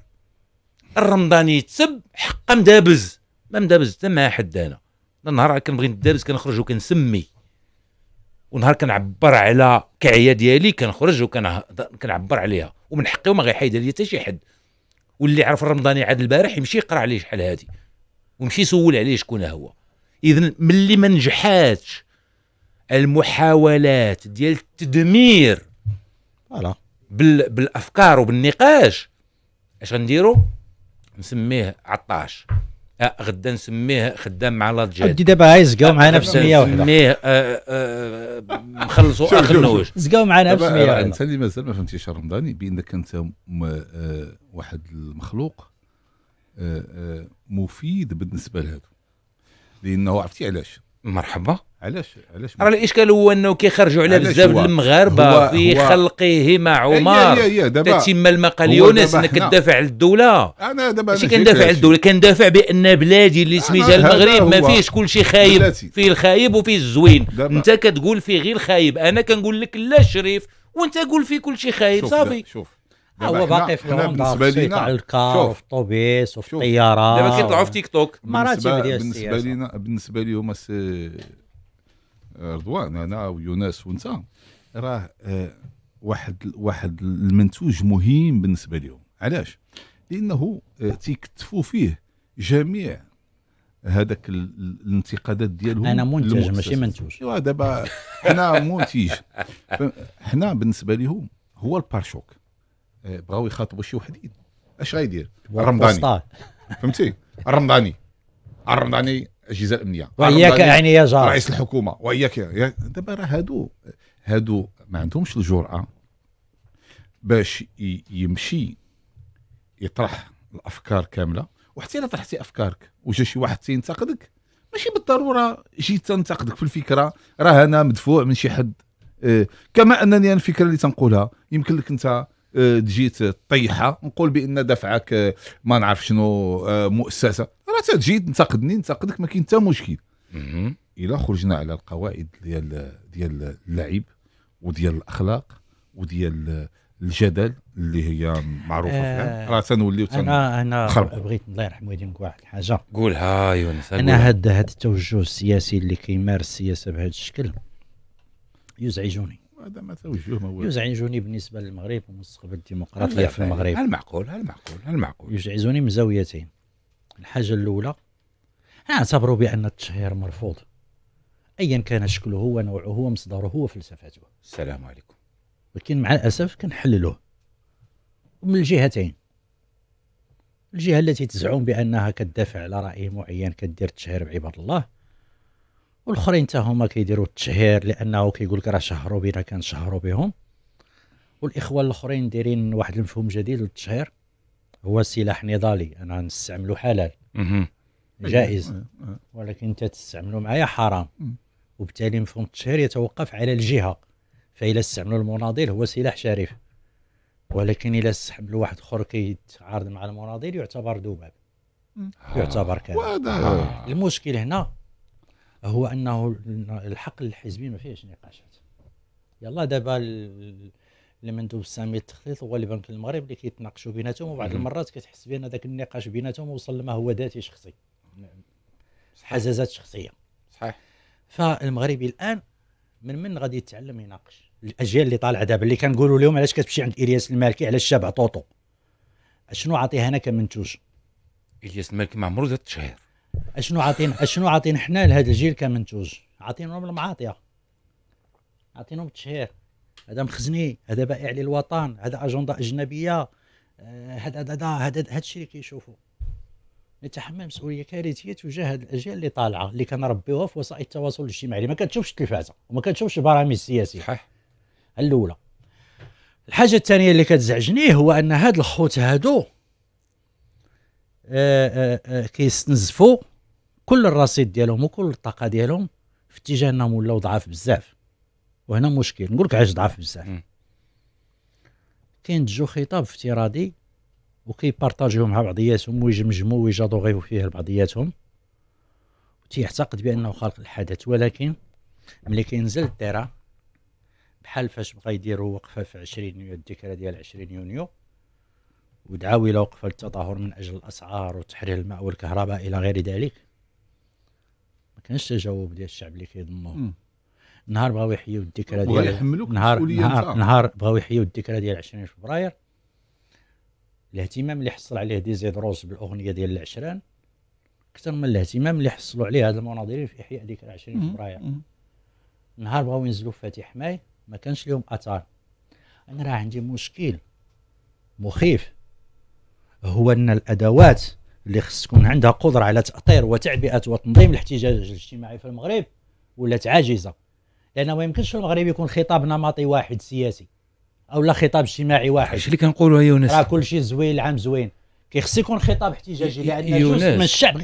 Speaker 2: الرمضاني يتسب حقه مدابز ما مدابز حتى مع حد انا النهار كنبغي ندابز كنخرج وكنسمي ونهار كنعبر على كعيه ديالي كنخرج وكنعبر عليها ومن حقي وما غيحيد لي حتى شي حد واللي عرف الرمضاني عاد البارح يمشي يقرا عليه شحال هادي ويمشي يسول عليه شكون هو اذا ملي ما نجحاتش المحاولات ديال التدمير فوالا بال... بالافكار وبالنقاش اش غنديرو نسميه عطاش آه، غدا نسميه خدام مع لا تجاد دابا هاي زقاو معنا آه، في سميه واحده نسميه نخلصوا آه، اخر نوج زقاو معنا في سميه واحده انت
Speaker 4: اللي مازال ما فهمتيش رمضاني بانك انت واحد المخلوق مفيد بالنسبه لهذا لانه عرفتي علاش مرحبا علاش علاش راه
Speaker 2: الاشكال هو انه كيخرجوا على بزاف المغاربه في مع عمر تتم المقال يونس انك تدافع على الدوله
Speaker 4: انا دابا ماشي كندافع على
Speaker 2: الدوله كندافع بان بلادي اللي سميتها المغرب ما فيهش كل شيء خايب فيه الخايب وفيه الزوين انت كتقول فيه غير خايب انا كنقول لك لا شريف وانت قول فيه كل شيء خايب صافي شوف هو باقي في العمده في على الكار وفي الطوبيس وفي الطياره دابا كيطلعوا في تيك توك بالنسبه
Speaker 4: لينا بالنسبه لهم رضوان انا ويوناس وانت راه آه، واحد واحد المنتوج مهم بالنسبه لهم علاش لانه آه، تيكتفوا فيه جميع هذاك الانتقادات ديالهم انا منتج ماشي منتوج ايوا دابا حنا منتج حنا بالنسبه لهم هو البارشوك آه، بغاو يخاطبوا شي وحدين اش غايدير؟ الرمضاني فهمتي الرمضاني الرمضاني الاجهزه الامنيه واياك يعني يا جار رئيس الحكومه واياك دابا راه هادو هادو ما عندهمش الجرأه باش يمشي يطرح الافكار كامله
Speaker 1: وحتى الا طرحتي
Speaker 4: افكارك وجا شي واحد تينتقدك ماشي بالضروره جيت تنتقدك في الفكره راه انا مدفوع من شي حد آه، كما انني انا الفكره اللي تنقولها يمكن لك انت آه، تجي تطيحها نقول بان دفعك آه، ما نعرف شنو مؤسسه تجي تنتقدني ننتقدك ما كاين حتى مشكل الا خرجنا على القواعد ديال ديال اللعب وديال الاخلاق وديال الجدل اللي هي معروفه
Speaker 3: آه راه تنوليو انا انا خربقوا. بغيت الله يرحم والديك واحد الحاجه قولها
Speaker 1: يونس انا هاد
Speaker 3: هاد التوجه السياسي اللي كيمارس السياسه بهذا الشكل يزعجني هذا ما توجه ما هو يزعجني بالنسبه للمغرب ومستقبل الديمقراطيه في المغرب المعقول المعقول المعقول يزعجني من زاويتين الحاجه الاولى نعتبروا بان التشهير مرفوض ايا كان شكله ونوعه ومصدره وفلسفته السلام عليكم ولكن مع الاسف كنحللوه من الجهتين الجهه التي تزعم بانها كدافع على راي معين كدير التشهير بعباد الله والاخرين حتى هما كيديروا التشهير لانه كيقول لك راه شهروا بنا كنشهروا بهم والاخوان الاخرين دايرين واحد المفهوم جديد للتشهير هو سلاح نضالي انا نستعمله حلال جائز ولكن انت تستعمله معايا حرام وبالتالي مفهوم التشهير يتوقف على الجهه فاذا استعملوا المناضل هو سلاح شريف ولكن الى استعملوا واحد اخر كيتعارض مع المناضل يعتبر ذباب
Speaker 1: يعتبر كذا
Speaker 3: المشكل هنا هو انه الحقل الحزبي ما فيهش نقاشات يلا دابا اللي ما ندوز التخطيط هو البنك المغرب اللي كيتناقشوا بيناتهم وبعض المرات كتحس بان ذاك النقاش بيناتهم وصل لما هو ذاتي شخصي حزازات شخصيه صحيح فالمغربي الان من من غادي يتعلم يناقش الاجيال اللي طالعه دابا اللي كنقولوا لهم علاش كتمشي عند الياس المالكي على الشابع طوطو اشنو عاطيه انا كمنتوج
Speaker 2: الياس المالكي ما عمرو دار تشهير
Speaker 3: اشنو عاطين اشنو عاطين حنا لهذا الجيل كمنتوج عاطينهم المعاطيه عاطينهم التشهير هذا مخزني هذا بائع للوطن هذا اجنده اجنبيه آه، هذا هذا هذا هذا الشيء اللي كيشوفوا نتحمل مسؤوليه كارثيه تجاه الاجيال اللي طالعه اللي كنربيوها في وسائل التواصل الاجتماعي ما كتشوفش التلفازه وما كتشوفش البرامج السياسيه صحيح الاولى الحاجه الثانيه اللي كتزعجني هو ان هاد الخوت هادو آه، آه، كيستنزفوا كل الرصيد ديالهم وكل الطاقه ديالهم في اتجاه انهم ولاو ضعاف بزاف وهنا مشكل نقول لك علاش ضعف بزاف كاين جو خطاب افتراضي وكيبارطاجيو مع بعضياتهم ويجمجموا ويجادوغيو فيه لبعضياتهم تيعتقد بانه خالق الحدث ولكن ملي كينزل الدرا بحال فاش بغا يديروا وقفه في 20 يونيو الذكرى ديال 20 يونيو ودعاو الى وقفه للتظاهر من اجل الاسعار وتحرير الماء والكهرباء الى غير ذلك ما كانش تجاوب ديال الشعب اللي كيضموه نهار بغاو يحيوا الذكرى ديال نهار نهار, نهار بغاو يحيوا الذكرى ديال 20 فبراير الاهتمام اللي حصل عليه زيد روز بالاغنيه ديال العشران اكثر من الاهتمام اللي حصلوا عليه هاد المناضلين في احياء ذكرى 20 فبراير نهار بغاو ينزلوا فاتح ماي ما كانش لهم اثار انا راه عندي مشكل مخيف هو ان الادوات اللي خص تكون عندها قدره على تاطير وتعبئه وتنظيم الاحتجاج الاجتماعي في المغرب ولات عاجزه لانه ما يمكنش المغرب يكون خطاب نمطي واحد سياسي او لا خطاب اجتماعي واحد هادشي اللي
Speaker 2: كنقولوا يا يونس راه
Speaker 3: كلشي زوين العام زوين كيخص يكون خطاب احتجاجي لان جزء من الشعب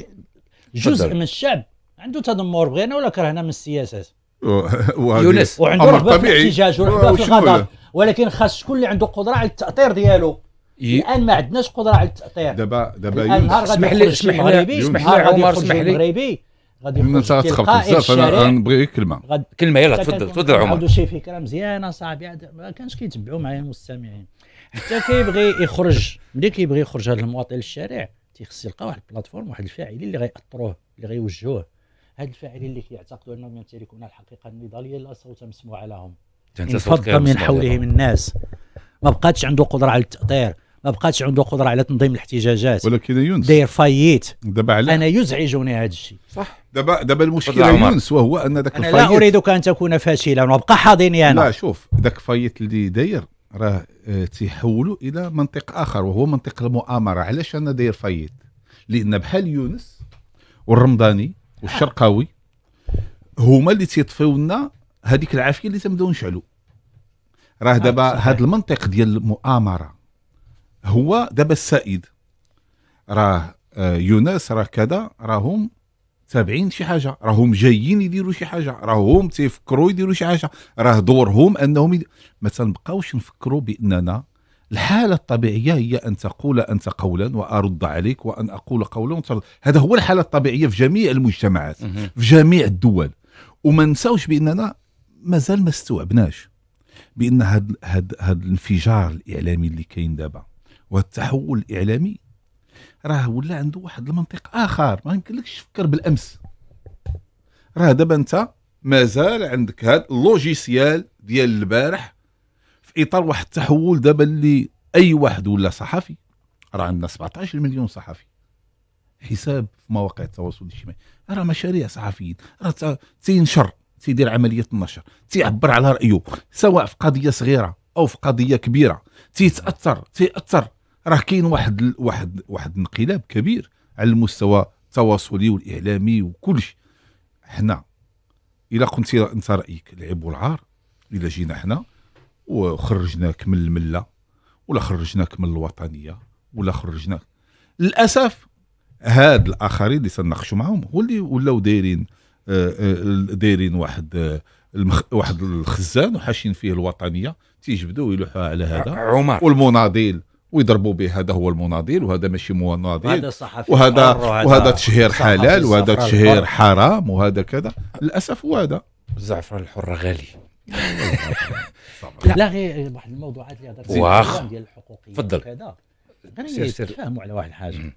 Speaker 3: جزء من الشعب عنده تذمر بغينا ولا كرهنا من السياسات
Speaker 4: يونس وعنده رغبه في الاحتجاج ورغبه
Speaker 3: في الغضب ولكن خاص شكون اللي عنده قدره على التاطير ديالو ي... الان ما عندناش قدره على التاطير دابا دابا الان اسمح لي اسمح لي اسمح لي غادي يخرج تلقائي انا
Speaker 2: نبغي كلمه غد... كلمه يلا تفضل تفضل عمر
Speaker 3: شي فكره مزيانه صاحبي ما كانش كيتبعوا معايا المستمعين حتى كيبغي يخرج ملي كيبغي يخرج هذا المواطن للشارع تيخص يلقى واحد البلاتفورم واحد الفاعلين اللي غياثروه اللي غيوجهوه هاد الفاعلين اللي كيعتقدوا انهم يمتلكون الحقيقه النضاليه لا صوت مسموع لهم انفض من حولهم الناس ما بقاتش عنده قدره على التاطير ما بقاتش عنده قدره على تنظيم الاحتجاجات ولكن يونس داير فايت دابا علاه انا يزعجني هذا الشيء
Speaker 4: صح دابا
Speaker 3: دابا المشكل يونس
Speaker 4: وهو ان ذاك الفايت لا اريدك
Speaker 3: ان تكون فاشلا وابقى حاضني
Speaker 4: انا لا شوف ذاك الفايت اللي داير راه آه، تيحولوا الى منطق اخر وهو منطق المؤامره علاش انا داير فايت لان بحال يونس والرمضاني والشرقاوي هما اللي تيطفيو لنا هذيك العافيه اللي تنبداو نشعلوا راه دابا هذا آه، المنطق ديال المؤامره هو دابا السائد راه آه، يونس راه كذا راهم تابعين شي حاجه راهم جايين يديروا شي حاجه راهم تيفكروا يديروا شي حاجه راه دورهم انهم يد... ما تنبقاوش نفكروا باننا الحالة الطبيعية هي أن تقول أنت قولا وأرد عليك وأن أقول قولا وترد. هذا هو الحالة الطبيعية في جميع المجتمعات في جميع الدول وما نساوش بأننا مازال ما استوعبناش بأن هذا الانفجار الإعلامي اللي كاين دابا والتحول الاعلامي راه ولا عنده واحد المنطق اخر ما يمكنلكش تفكر بالامس راه دابا انت مازال عندك هاد اللوجيسيال ديال البارح في اطار واحد التحول دابا اللي اي واحد ولا صحفي راه عندنا 17 مليون صحفي حساب في مواقع التواصل الاجتماعي راه مشاريع صحفيين راه تينشر تيدير عمليه النشر تيعبر على رايه سواء في قضيه صغيره او في قضيه كبيره تيتاثر تياثر راه كاين واحد واحد واحد انقلاب كبير على المستوى التواصلي والاعلامي وكلشي حنا الا كنت انت رايك العيب والعار الا جينا حنا وخرجناك من المله ولا خرجناك من الوطنيه ولا خرجناك للاسف هاد الاخرين اللي تناقشوا معاهم هو اللي ولاو دايرين آه، آه، دايرين واحد آه، المخ... واحد الخزان وحاشين فيه الوطنيه تيجبدوا ويلوحوها على هذا عمر والمناضل ويضربوا به هذا هو المناضل وهذا ماشي مناضل وهذا وهذا, وهذا تشهير حلال وهذا تشهير حرام وهذا كذا للاسف هو هذا الزعفران الحر غالي
Speaker 3: لا, غير واحد الموضوعات اللي هضرت واخ ديال الحقوقيه تفضل غير نتفاهموا على واحد الحاجه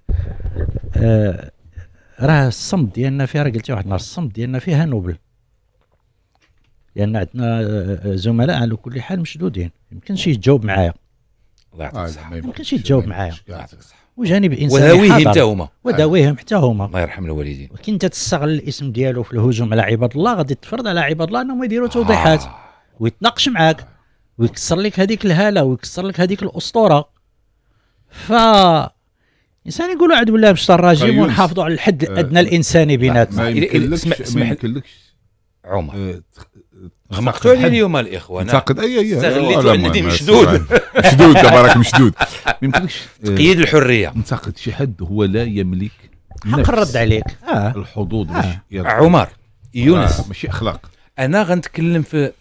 Speaker 3: آه، راه الصمت ديالنا فيها راه قلتها واحد النهار الصمت ديالنا فيها نوبل لان عندنا آه، آه، زملاء على كل حال مشدودين يمكنش يتجاوب معايا الله يعطيك الصحه ما يمكنش يتجاوب معايا الله يعطيك الصحه وجانب انساني وداويهم حتى هما وداويهم حتى هما الله يرحم الوالدين ولكن انت تستغل الاسم ديالو في الهجوم على عباد الله غادي تفرض على عباد الله انهم يديروا آه. توضيحات آه. ويتناقش معاك ويكسر لك هذيك الهاله ويكسر لك هذيك الاسطوره ف الانسان يقولوا عاد الله باش الرجيم ونحافظوا على الحد آه، الادنى الانساني بيناتنا
Speaker 2: ما يمكنلكش عمر آه، غمقتوا علي اليوم الاخوه نعتقد اي اي استغليت عندي مشدود مشدود تبارك مشدود ما يمكنش تقييد الحريه نعتقد شي حد هو لا يملك حق الرد عليك آه. الحظوظ آه. عمر يونس آه. ماشي اخلاق انا غنتكلم في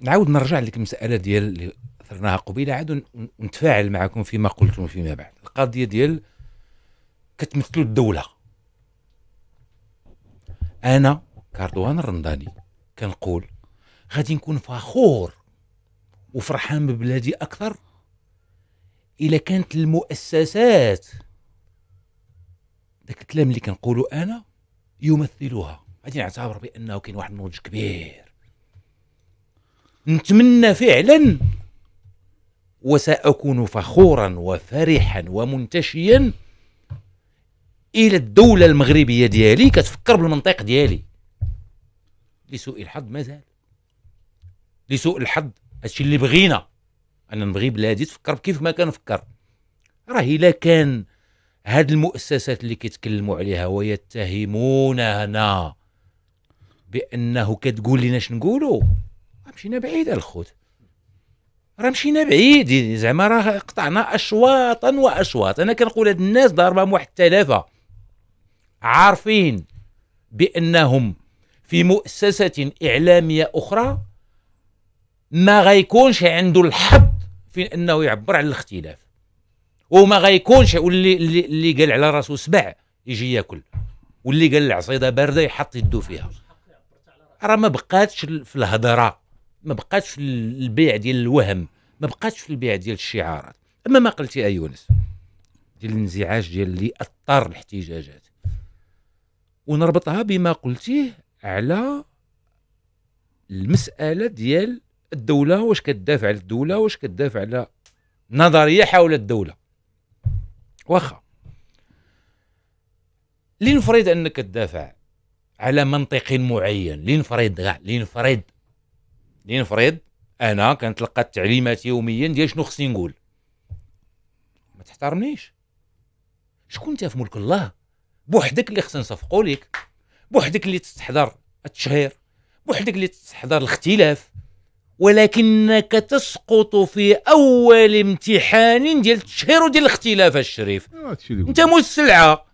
Speaker 2: نعاود نرجع لك المساله ديال اللي اثرناها قبيله عاد نتفاعل معكم فيما قلتم فيما بعد القضيه ديال كتمثلوا الدوله انا كاردوان الرمضاني كنقول غادي نكون فخور وفرحان ببلادي اكثر الا كانت المؤسسات ذاك الكلام اللي كنقولو انا يمثلوها غادي نعتبر بانه كاين واحد النضج كبير نتمنى فعلا وساكون فخورا وفرحا ومنتشيا الى الدوله المغربيه ديالي كتفكر بالمنطق ديالي لسوء الحظ مازال لسوء الحظ هادشي اللي بغينا انا نبغي بلادي تفكر كيف ما كنفكر راه الا كان هاد المؤسسات اللي كيتكلموا عليها ويتهموننا بانه كتقول لنا شنو نقولوا مشينا بعيد الخوت راه مشينا بعيد زعما راه قطعنا اشواطا واشواط انا كنقول هاد الناس ضاربهم واحد التلافه عارفين بانهم في مؤسسه اعلاميه اخرى ما غيكونش عنده الحظ في انه يعبر على الاختلاف وما غيكونش واللي اللي, اللي قال على راسه سبع يجي ياكل واللي قال العصيده بارده يحط يدو فيها راه ما بقاتش في الهضره ما بقاتش في البيع ديال الوهم ما بقاتش في البيع ديال الشعارات اما ما قلتي يونس ديال الانزعاج ديال اللي اثر الاحتجاجات ونربطها بما قلتيه على المساله ديال الدوله واش كتدافع على الدوله واش كتدافع على نظريه حول الدوله واخا لنفرض انك تدافع على منطق معين لنفرض كاع لنفرض لنفرض انا كنتلقى التعليمات يوميا ديال شنو خصني نقول ما تحترمنيش شكون انت في ملك الله بوحدك اللي خصنا نصفقوا ليك بوحدك اللي تستحضر التشهير بوحدك اللي تستحضر الاختلاف ولكنك تسقط في اول امتحان ديال التشهير وديال الاختلاف الشريف
Speaker 1: آه، انت
Speaker 2: السلعه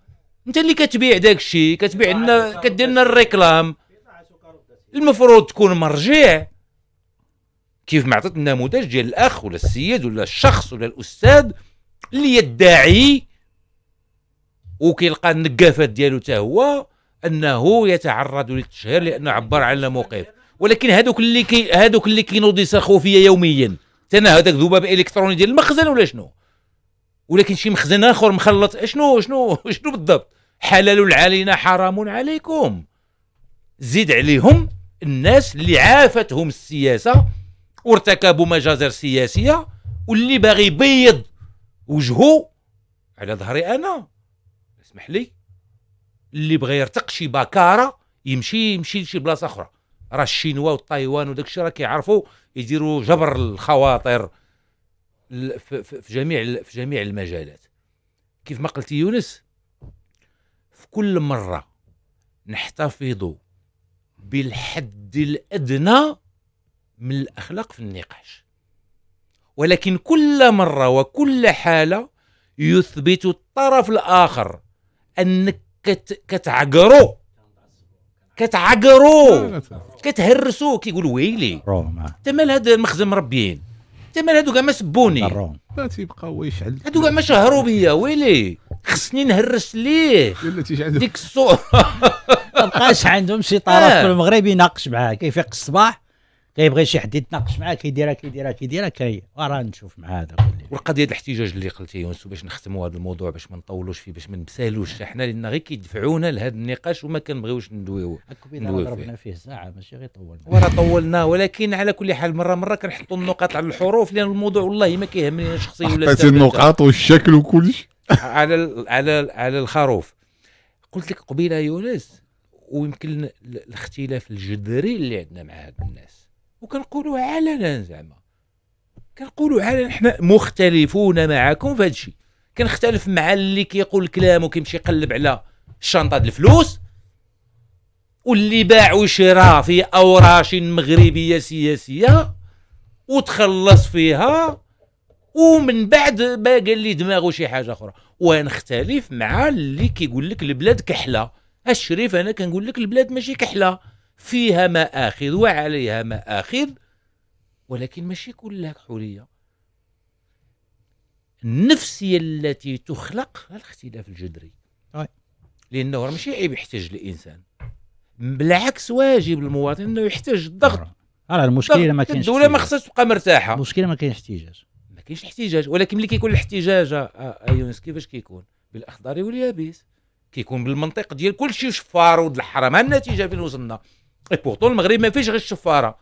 Speaker 2: انت اللي كتبيع داك الشيء كتبيع لنا كدير لنا الريكلام المفروض تكون مرجع كيف ما عطيت النموذج ديال الاخ ولا السيد ولا الشخص ولا الاستاذ اللي يدعي وكيلقى النقافات ديالو حتى هو انه يتعرض للتشهير لانه عبر عن موقف ولكن هذوك اللي كي هذوك اللي كينوض يصرخوا فيا يوميا تنا هذاك ذباب الكتروني ديال المخزن ولا شنو ولكن شي مخزن اخر مخلط شنو شنو شنو بالضبط حلال علينا حرام عليكم زيد عليهم الناس اللي عافتهم السياسه وارتكبوا مجازر سياسيه واللي باغي يبيض وجهه على ظهري انا اسمح لي اللي بغى يرتق شي بكاره يمشي يمشي لشي بلاصه اخرى راه الشينوا والطايوان وداك الشيء راه كيعرفوا يديروا جبر الخواطر في جميع في جميع المجالات كيف ما قلتي يونس في كل مره نحتفظ بالحد الادنى من الاخلاق في النقاش ولكن كل مره وكل حاله يثبت الطرف الاخر انك كتعقرو كتعكرو كتهرسو كيقول ويلي انت مال هاد المخزن مربيين انت مال هادو كاع ما سبوني لا هو يشعل هادو كاع ما شهروا بيا ويلي خصني نهرس ليه ديك الصوره
Speaker 3: مابقاش عندهم شي طرف آه. في المغرب يناقش معاه كيفيق الصباح كيبغي شي حد يتناقش معاه كيديرها كيديرها كيديرها كي وراه نشوف
Speaker 2: مع هذا والقضيه الاحتجاج اللي قلتي يونس باش نختموا هذا الموضوع باش ما نطولوش فيه باش ما نبسالوش حنا لان غير كيدفعونا لهذا النقاش وما كنبغيوش ندويوه ندويو ضربنا فيه ساعه ماشي غير طولنا وراه طولنا ولكن على كل حال مره مره كنحطوا النقاط على الحروف لان الموضوع والله ما كيهمني شخصيا ولا حطيتي النقاط
Speaker 4: والشكل وكلشي
Speaker 2: على على على الخروف قلت لك قبيله يونس ويمكن الاختلاف الجذري اللي عندنا مع هاد الناس وكنقولوا علنا زعما كنقولوا علنا حنا مختلفون معكم في هذا الشيء كنختلف مع اللي كيقول كلام وكيمشي يقلب على الشنطه د الفلوس واللي باع وشرا في اوراش مغربيه سياسيه وتخلص فيها ومن بعد قال لي دماغه شي حاجه اخرى ونختلف مع اللي كيقول لك البلاد كحله الشريف انا كنقول لك البلاد ماشي كحله فيها مآخذ وعليها مآخذ ولكن ماشي كلها كحولية النفسية التي تخلق الاختلاف الجذري لأنه ماشي عيب يحتاج الإنسان بالعكس واجب المواطن أنه يحتاج الضغط راه المشكله ما كاينش الدوله ما خصهاش تبقى مرتاحه المشكله ما كاينش احتجاج ما كاينش احتجاج ولكن ملي كيكون الاحتجاج آه، آه، ايونس كيفاش كيكون بالاخضر واليابس كيكون بالمنطق ديال كلشي شيء شفار والحرام النتيجه فين وصلنا إيه، بورتون المغرب ما فيش غير الشفاره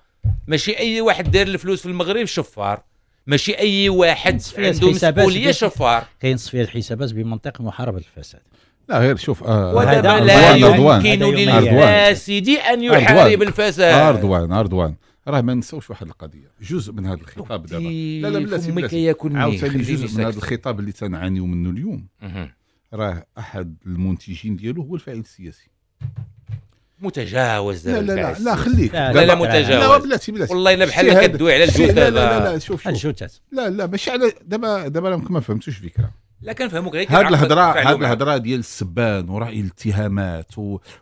Speaker 2: ماشي اي واحد داير الفلوس في المغرب شفار ماشي اي واحد عنده مسؤوليه شفار
Speaker 3: كاين تصفيه الحسابات بمنطق محاربه الفساد لا غير شوف آه
Speaker 2: وهذا لا يمكن
Speaker 4: للفاسد ان يحارب الفساد اردوان اردوان راه ما نساوش واحد القضيه جزء من هذا الخطاب دابا لا لا بلاتي بلاتي عاوتاني جزء من هذا الخطاب اللي تنعانيو منه اليوم راه احد المنتجين ديالو هو الفاعل السياسي
Speaker 2: متجاوز لا لا لا, لا خليك لا لا, لا متجاوز لا بلاتي بلاتي والله الا بحال كدوي على الجثث لا لا لا شوف
Speaker 4: شوف لا لا ماشي على دابا دابا ما فهمتوش الفكره
Speaker 2: لا كنفهموك غير هاد الهضره هاد
Speaker 4: الهضره ديال السبان وراه الاتهامات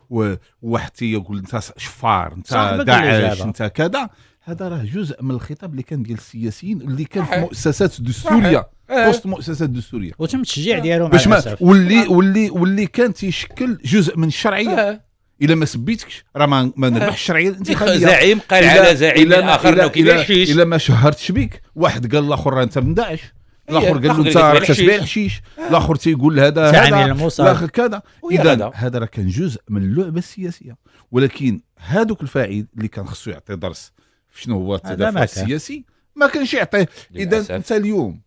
Speaker 4: وواحد تيقول انت شفار انت داعش انت كذا هذا راه جزء من الخطاب اللي كان ديال السياسيين اللي كان في مؤسسات دستوريه وسط مؤسسات دستوريه وتم التشجيع ديالهم باش واللي واللي واللي كان تيشكل جزء من الشرعيه الا ما سبيتكش راه ما, نربحش الشرعيه
Speaker 2: الانتخابيه زعيم قال على زعيم اخر انه كيبيع الا
Speaker 4: ما شهرتش بيك واحد قال الاخر انت من داعش إيه، الاخر قال له انت راك تبيع الحشيش الاخر تيقول هذا يعني هذا الاخر كذا اذا هذا راه كان جزء من اللعبه السياسيه ولكن هذوك الفاعل اللي كان خصو يعطي درس في شنو هو التدافع السياسي ما كانش يعطيه اذا انت اليوم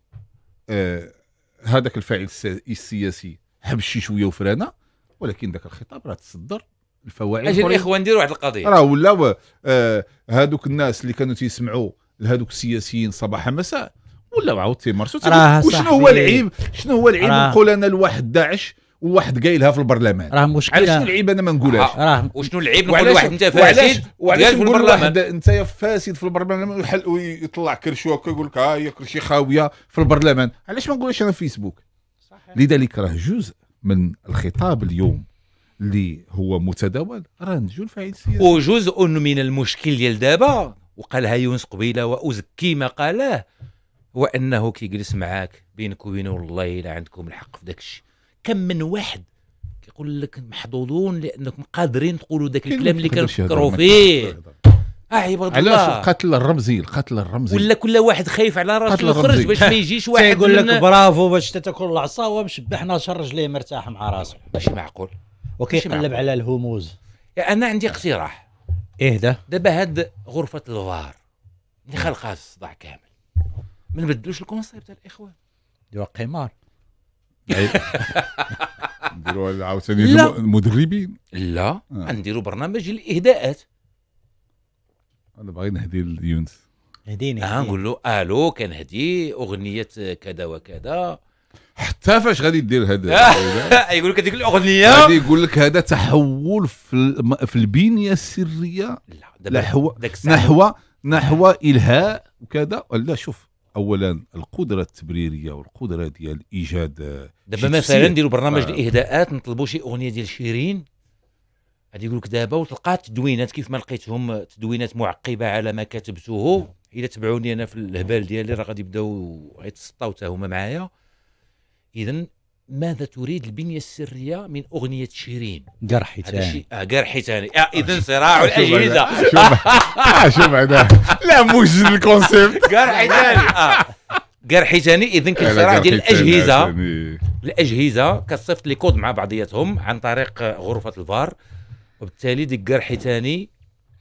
Speaker 4: آه هذاك الفاعل السياسي حبشي شويه وفرانه ولكن ذاك الخطاب راه تصدر الفواعل اجل الاخوه نديروا واحد القضيه راه ولا آه الناس اللي كانوا تيسمعوا لهذوك السياسيين صباح مساء ولا عاود تيمارسوا وشنو هو العيب شنو هو العيب نقول انا لواحد داعش وواحد قايلها في البرلمان راه مشكله علاش شنو العيب انا ما نقولهاش راه وشنو العيب نقول واحد انت فاسد وعلاش نقول واحد انت فاسد في البرلمان ويحل ويطلع هكا يقول لك ها هي كرشي خاويه في البرلمان علاش ما نقولهاش انا في فيسبوك صحيح. لذلك راه جزء من الخطاب اليوم اللي هو متداول راه نتجو الفاعل السياسي
Speaker 2: وجزء من المشكل ديال دابا وقالها يونس قبيله وازكي ما قاله هو انه كيجلس معاك بينك وبينه والله الا عندكم الحق في داك الشيء كم من واحد كيقول لك محظوظون لانكم قادرين تقولوا داك الكلام اللي
Speaker 1: كنفكروا فيه
Speaker 2: اه عباد الله علاش
Speaker 4: القتل الرمزي القتل الرمزي
Speaker 2: ولا
Speaker 3: كل واحد خايف على راسه يخرج باش ما يجيش واحد يقول لك برافو باش تاكل العصا
Speaker 2: ومشبحنا شرج ليه مرتاح مع راسه ماشي معقول وكيقلب على الهموز انا عندي اقتراح ايه ده دابا هاد غرفه الفار اللي خلقها الصداع كامل ما نبدلوش الكونسيبت الاخوان ديروا قمار
Speaker 4: نديروا عاوتاني المدربين لا آه. نديروا
Speaker 2: برنامج الاهداءات انا باغي نهدي ليونس هديني اه نقول له الو كنهدي اغنيه كذا وكذا حتى فاش
Speaker 4: غادي دير هذا آه، يقول لك هذيك الاغنيه غادي يقول لك هذا تحول في في البنيه السريه لا نحو نحو نحو الهاء وكذا لا شوف اولا القدره التبريريه والقدره ديال ايجاد
Speaker 2: دابا مثلا نديروا برنامج آه. الاهداءات نطلبوا شي اغنيه ديال شيرين غادي يقول لك دابا وتلقى تدوينات كيف ما لقيتهم تدوينات معقبه على ما كتبته نعم. الا تبعوني انا في الهبال ديالي راه غادي يبداو يتسطاو حتى هما معايا اذا ماذا تريد البنيه السريه من اغنيه شيرين؟ قرحي ثاني اه قرحي ثاني آه اذا صراع الاجهزه شوف بعدا آه، لا موجز الكونسيبت قرحي ثاني اه قرحي ثاني اذا كان صراع ديال الاجهزه الاجهزه كتصيفط لي كود مع بعضياتهم عن طريق غرفه الفار وبالتالي ديك قرحي ثاني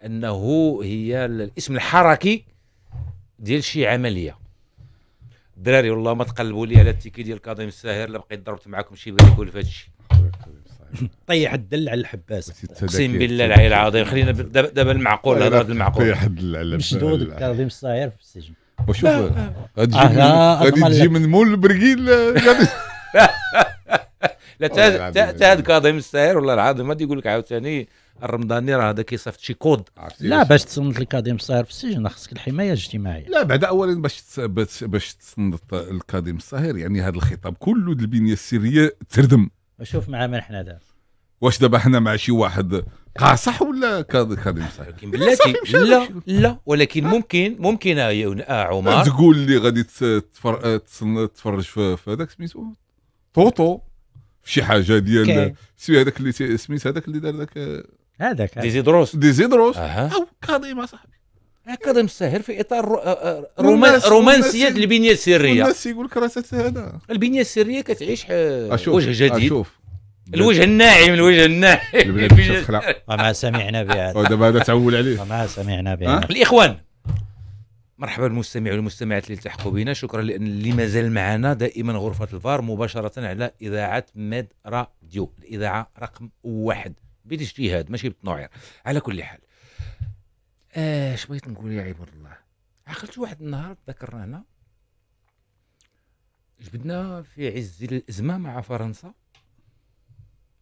Speaker 2: انه هي الاسم الحركي ديال شي عمليه دراري والله ما تقلبوا لي على التيكي ديال كاظم الساهر لا بقيت ضربت معكم شي بغيت ولا في هذا الشيء
Speaker 3: طيح الدل على الحباس اقسم بالله العلي العظيم خلينا دابا المعقول
Speaker 2: هذا المعقول طيح الدل على مشدود
Speaker 3: كاظم الساهر في السجن وشوف
Speaker 2: غادي آه، غادي تجي
Speaker 3: من مول البرقيل
Speaker 2: لا تا هذا كاظم الساهر والله العظيم غادي يقول لك عاوتاني الرمضاني راه هذا كيصيفط شي كود لا
Speaker 3: باش تصنت الكاديم الصغير في السجن خصك الحمايه الاجتماعيه لا
Speaker 4: بعد اولا باش باش, باش الكاديم الصغير يعني هذا الخطاب كله البنيه السريه تردم
Speaker 3: شوف مع من حنا دابا
Speaker 4: واش دابا حنا مع شي واحد قاصح ولا كاظم ولكن بلاتي لا لا ولكن ممكن ممكن آه عمر تقول لي غادي تفرج في هذاك سميتو طوطو في شي حاجه ديال سمي هذاك اللي سميت هذاك اللي دار ذاك هذاك ديزيدروس ديزيدروس أه.
Speaker 2: او كاظم صاحبي كاظم الساهر في اطار رومان رومانسيه
Speaker 4: البنيه السريه الناس
Speaker 2: يقول لك راه هذا البنيه السريه كتعيش آه، وجه جديد أشوف. الوجه الناعم
Speaker 3: الوجه الناعم ما سمعنا بهذا دابا هذا تعول عليه ما سمعنا بهذا
Speaker 2: الاخوان مرحبا المستمع والمستمعات اللي التحقوا بنا شكرا لان اللي مازال معنا دائما غرفه الفار مباشره على اذاعه ميد راديو الاذاعه رقم واحد بالاجتهاد ماشي بالتنوعير على كل حال اش آه، بغيت نقول يا عباد الله عقلت واحد النهار تذكرنا هنا جبدنا في عز الازمه مع فرنسا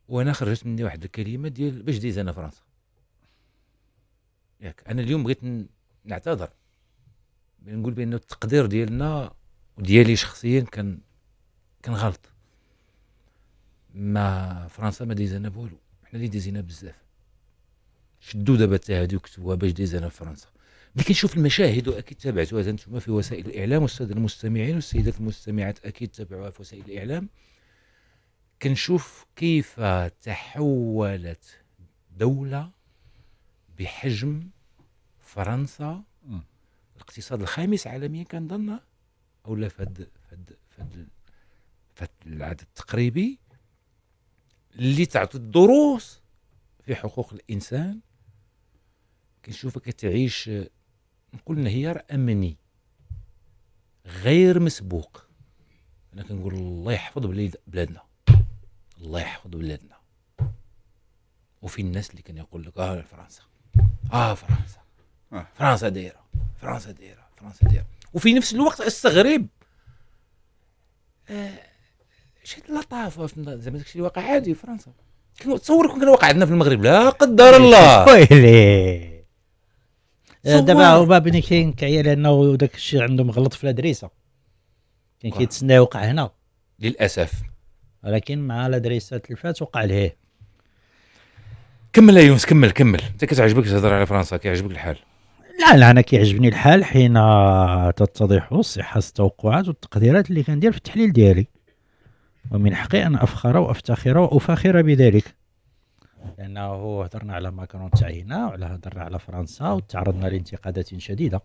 Speaker 2: وانا خرجت مني واحد الكلمه ديال باش ديز انا فرنسا ياك انا اليوم بغيت نعتذر نقول بان التقدير ديالنا وديالي شخصيا كان كان غلط ما فرنسا ما ديزانا بوالو حنا اللي دازينا بزاف شدوا دابا حتى هادو كتبوها باش دازينا فرنسا ملي كنشوف المشاهد واكيد تابعتوها انتم في وسائل الاعلام والساده المستمعين والسيدات المستمعات اكيد تابعوها في وسائل الاعلام كنشوف كيف تحولت دوله بحجم فرنسا الاقتصاد الخامس عالميا كنظن او لا فهاد فهاد فهاد العدد التقريبي اللي تعطي الدروس في حقوق الانسان كنشوفها كتعيش نقول انهيار امني غير مسبوق انا كنقول الله يحفظ بلادنا الله يحفظ بلادنا وفي الناس اللي كان يقول لك اه فرنسا اه فرنسا آه. فرنسا دايره فرنسا دايره فرنسا دايره وفي نفس الوقت استغرب آه شي لطاف زعما داكشي اللي واقع عادي في فرنسا تصور كون كان واقع عندنا في المغرب لا قدر الله
Speaker 3: ويلي آه، دابا هما كاين كعيا لانه داك الشيء عندهم غلط في الادريسه كان كيتسنى يوقع هنا
Speaker 2: للاسف ولكن مع الادريسه فات وقع لهيه كمل يا يونس كمل كمل انت كتعجبك تهضر على فرنسا كيعجبك الحال
Speaker 3: لا لا انا كيعجبني الحال حين تتضح الصحه التوقعات والتقديرات اللي كندير في التحليل ديالي ومن حقي أن أفخر وأفتخر وأفاخر بذلك لأنه هضرنا على ماكرون تعينا وعلى هضرنا على فرنسا وتعرضنا لانتقادات شديدة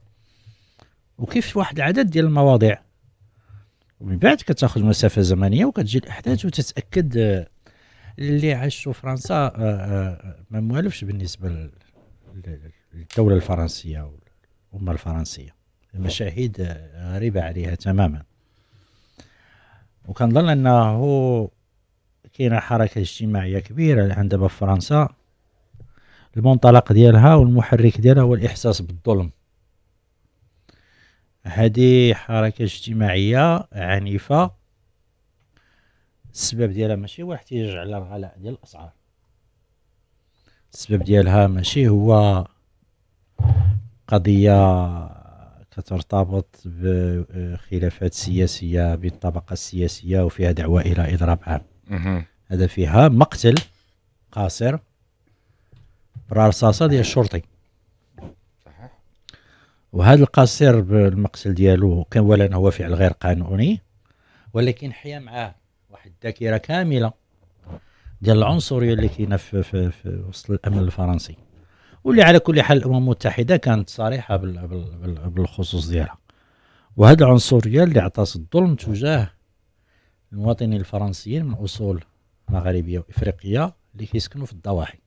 Speaker 3: وكيف واحد العدد ديال المواضيع ومن بعد كتاخذ مسافة زمنية وكتجي الأحداث وتتأكد اللي عاشوا فرنسا آه، آه، ما موالفش بالنسبة للدولة الفرنسية والأمة الفرنسية المشاهد غريبة عليها تماما وكنظن انه كاينه حركه اجتماعيه كبيره عندها فرنسا المنطلق ديالها والمحرك ديالها هو الاحساس بالظلم هذه حركه اجتماعيه عنيفه السبب ديالها ماشي هو الاحتجاج على الغلاء ديال الاسعار السبب ديالها ماشي هو قضيه تترتبط بخلافات سياسيه بين الطبقه السياسيه وفيها دعوه الى اضراب عام هذا فيها مقتل قاصر برصاصه ديال الشرطي وهذا القصير بالمقتل ديالو كان ولا هو فعل غير قانوني ولكن حيا معاه واحد الذاكره كامله ديال العنصريه اللي كاينه في, في, في وسط الامن الفرنسي واللي على كل حال الامم المتحده كانت صريحه بالخصوص ديالها وهذا العنصريه اللي عطات الظلم تجاه المواطنين الفرنسيين من اصول مغربيه وافريقيه اللي كيسكنوا في الضواحي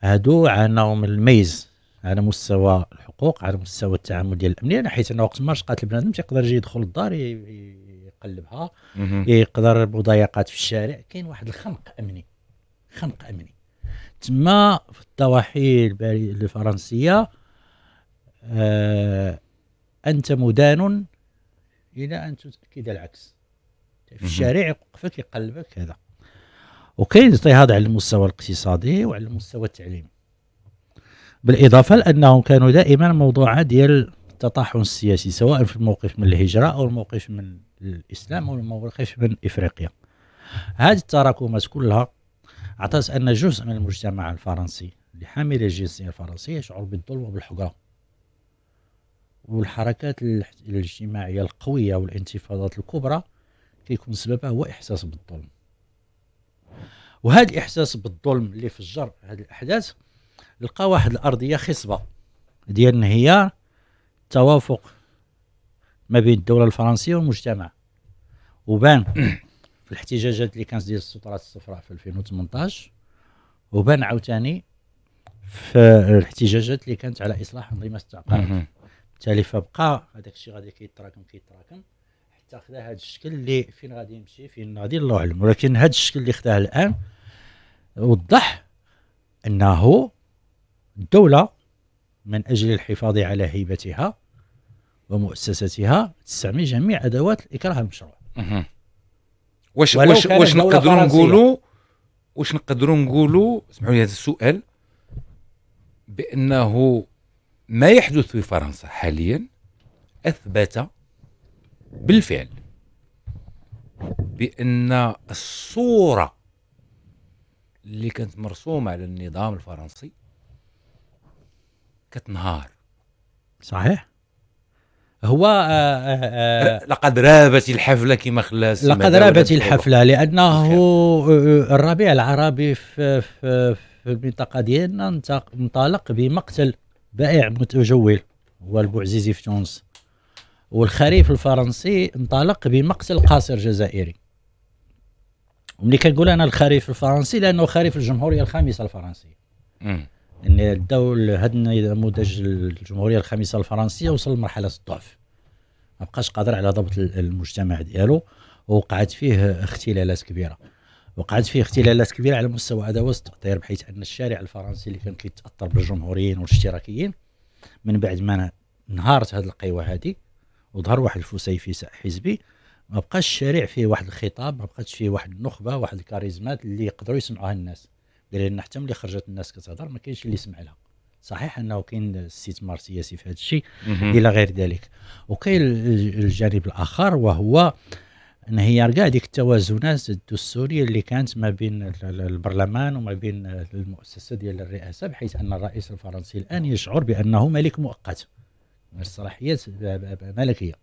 Speaker 3: هادو عانوا من الميز على مستوى الحقوق على مستوى التعامل ديال الامنيه حيت انه وقت ما شقات البنادم تيقدر يجي يدخل الدار يقلبها يقدر مضايقات في الشارع كاين واحد الخنق امني خنق امني تما في الضواحي الفرنسيه آه انت مدان الى ان تؤكد العكس في الشارع يوقفك يقلبك هذا وكاين اضطهاد على المستوى الاقتصادي وعلى المستوى التعليمي بالاضافه لانهم كانوا دائما موضوع ديال التطاحن السياسي سواء في الموقف من الهجره او الموقف من الاسلام او الموقف من افريقيا هذه التراكمات كلها عطاس أن جزء من المجتمع الفرنسي حامل الجنسية الفرنسية يشعر بالظلم وبالحقره والحركات الاجتماعية القوية والانتفاضات الكبرى كيكون سببها هو إحساس بالظلم وهذا الإحساس بالظلم اللي فجر هذه الأحداث لقى واحد الأرضية خصبة ديال انهيار التوافق ما بين الدولة الفرنسية والمجتمع وبان في الاحتجاجات اللي كانت ديال السترات الصفراء في 2018 وبان عاوتاني في الاحتجاجات اللي كانت على اصلاح انظمه التعقيد بالتالي فبقى هذاك الشيء غادي كيتراكم كيتراكم حتى خدا هذا الشكل اللي فين غادي يمشي فين غادي الله اعلم ولكن هذا الشكل اللي خداه الان وضح انه الدوله من اجل الحفاظ على هيبتها ومؤسستها تستعمل جميع ادوات الاكراه المشروع
Speaker 2: واش واش واش نقدروا نقولوا واش نقدروا نقولوا اسمحوا لي هذا السؤال بانه ما يحدث في فرنسا حاليا اثبت بالفعل بان الصوره اللي كانت مرسومه على النظام الفرنسي كتنهار صحيح هو
Speaker 3: آآ آه، آآ
Speaker 2: آه، آه، لقد رابت الحفله كما خلاص لقد رابت الحفله
Speaker 3: لانه الربيع العربي في, في, في المنطقه ديالنا انطلق بمقتل بائع متجول هو البوعزيزي في تونس والخريف الفرنسي انطلق بمقتل قاصر جزائري وملي كنقول انا الخريف الفرنسي لانه خريف الجمهوريه الخامسه الفرنسيه ان داو هاد النموذج الجمهورية الخامسة الفرنسية وصل لمرحلة الضعف ما بقاش قادر على ضبط المجتمع ديالو ووقعت فيه اختلالات كبيرة وقعت فيه اختلالات كبيرة على مستوى أدوات التاطير بحيث أن الشارع الفرنسي اللي كان كيتأثر بالجمهوريين والاشتراكيين من بعد ما انهارت هذه القوى هذه وظهر واحد الفسيفساء حزبي ما بقاش الشارع فيه واحد الخطاب ما بقاش فيه واحد النخبه واحد الكاريزمات اللي يقدروا يسمعوها الناس قال لنا حتى ملي خرجت الناس كتهضر ما كاينش اللي يسمع لها صحيح انه كاين استثمار سياسي في هذا الشيء الى غير ذلك وكاين الجانب الاخر وهو انهيار كاع ديك التوازنات الدستوريه اللي كانت ما بين البرلمان وما بين المؤسسه ديال الرئاسه بحيث ان الرئيس الفرنسي الان يشعر بانه ملك مؤقت الصلاحيات ملكيه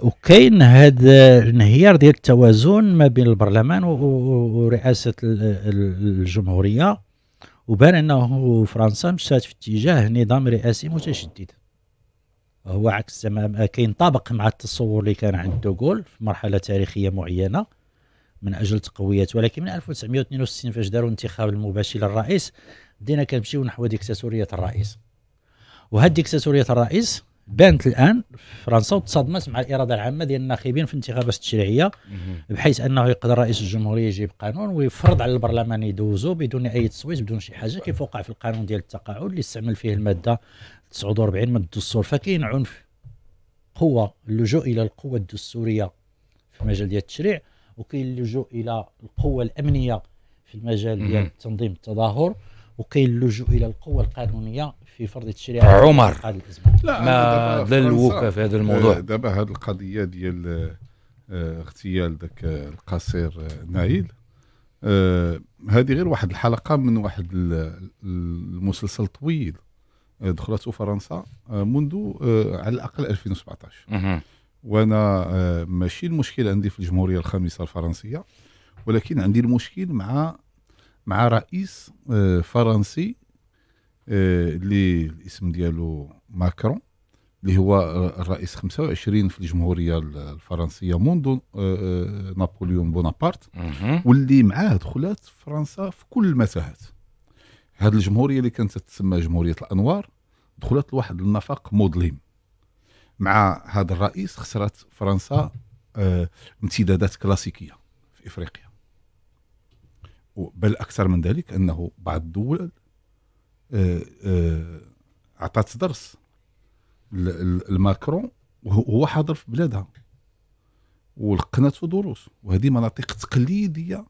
Speaker 3: وكاين هذا الانهيار ديال التوازن ما بين البرلمان ورئاسه الجمهوريه وبان انه فرنسا مشات في اتجاه نظام رئاسي متشدد هو عكس تماما كاين طابق مع التصور اللي كان عند دوغول في مرحله تاريخيه معينه من اجل تقويه ولكن من 1962 فاش داروا الانتخاب المباشر للرئيس بدينا كنمشيو نحو ديكتاتوريه الرئيس وهاد ديكتاتوريه الرئيس بانت الان فرنسا وتصادمت مع الاراده العامه ديال الناخبين في الانتخابات التشريعيه بحيث انه يقدر رئيس الجمهوريه يجيب قانون ويفرض على البرلمان يدوزو بدون اي تصويت بدون شي حاجه كيف وقع في القانون ديال التقاعد اللي استعمل فيه الماده 49 من الدستور فكاين عنف قوه اللجوء الى القوه الدستوريه في المجال ديال التشريع وكاين اللجوء الى القوه الامنيه في المجال ديال تنظيم التظاهر وكاين اللجوء الى القوه القانونيه في فرض التشريع عمر لا
Speaker 4: ما دلوك في هذا الموضوع آه، دابا هذه القضيه ديال آه، اغتيال ذاك القصير آه، نايل هذه غير واحد الحلقه من واحد المسلسل طويل دخلته فرنسا منذ على الاقل 2017 وانا ماشي المشكل عندي في الجمهوريه الخامسه الفرنسيه ولكن عندي المشكل مع مع رئيس فرنسي اللي آه، الاسم ديالو ماكرون اللي هو الرئيس 25 في الجمهوريه الفرنسيه منذ آه، آه، نابليون بونابرت واللي معاه دخلات فرنسا في كل المساحات هذه الجمهوريه اللي كانت تسمى جمهوريه الانوار دخلت لواحد النفق مظلم مع هذا الرئيس خسرت فرنسا امتدادات كلاسيكيه في افريقيا بل اكثر من ذلك انه بعض الدول آه، آه، عطات درس الماكرون وهو حاضر في بلادها ولقناته دروس وهذه مناطق تقليديه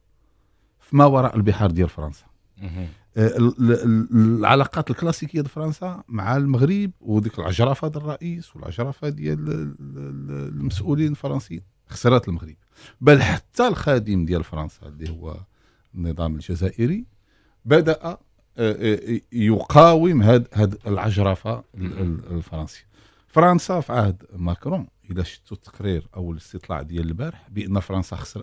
Speaker 4: في ما وراء البحار ديال فرنسا آه، العلاقات الكلاسيكيه ديال فرنسا مع المغرب وديك العجرفه ديال الرئيس والعجرفه ديال المسؤولين الفرنسيين خسرات المغرب بل حتى الخادم ديال فرنسا اللي هو النظام الجزائري بدا آه، آه، يقاوم هذه هاد العجرفه الفرنسيه فرنسا في عهد ماكرون الى شفتوا التقرير او الاستطلاع ديال البارح بان فرنسا خسر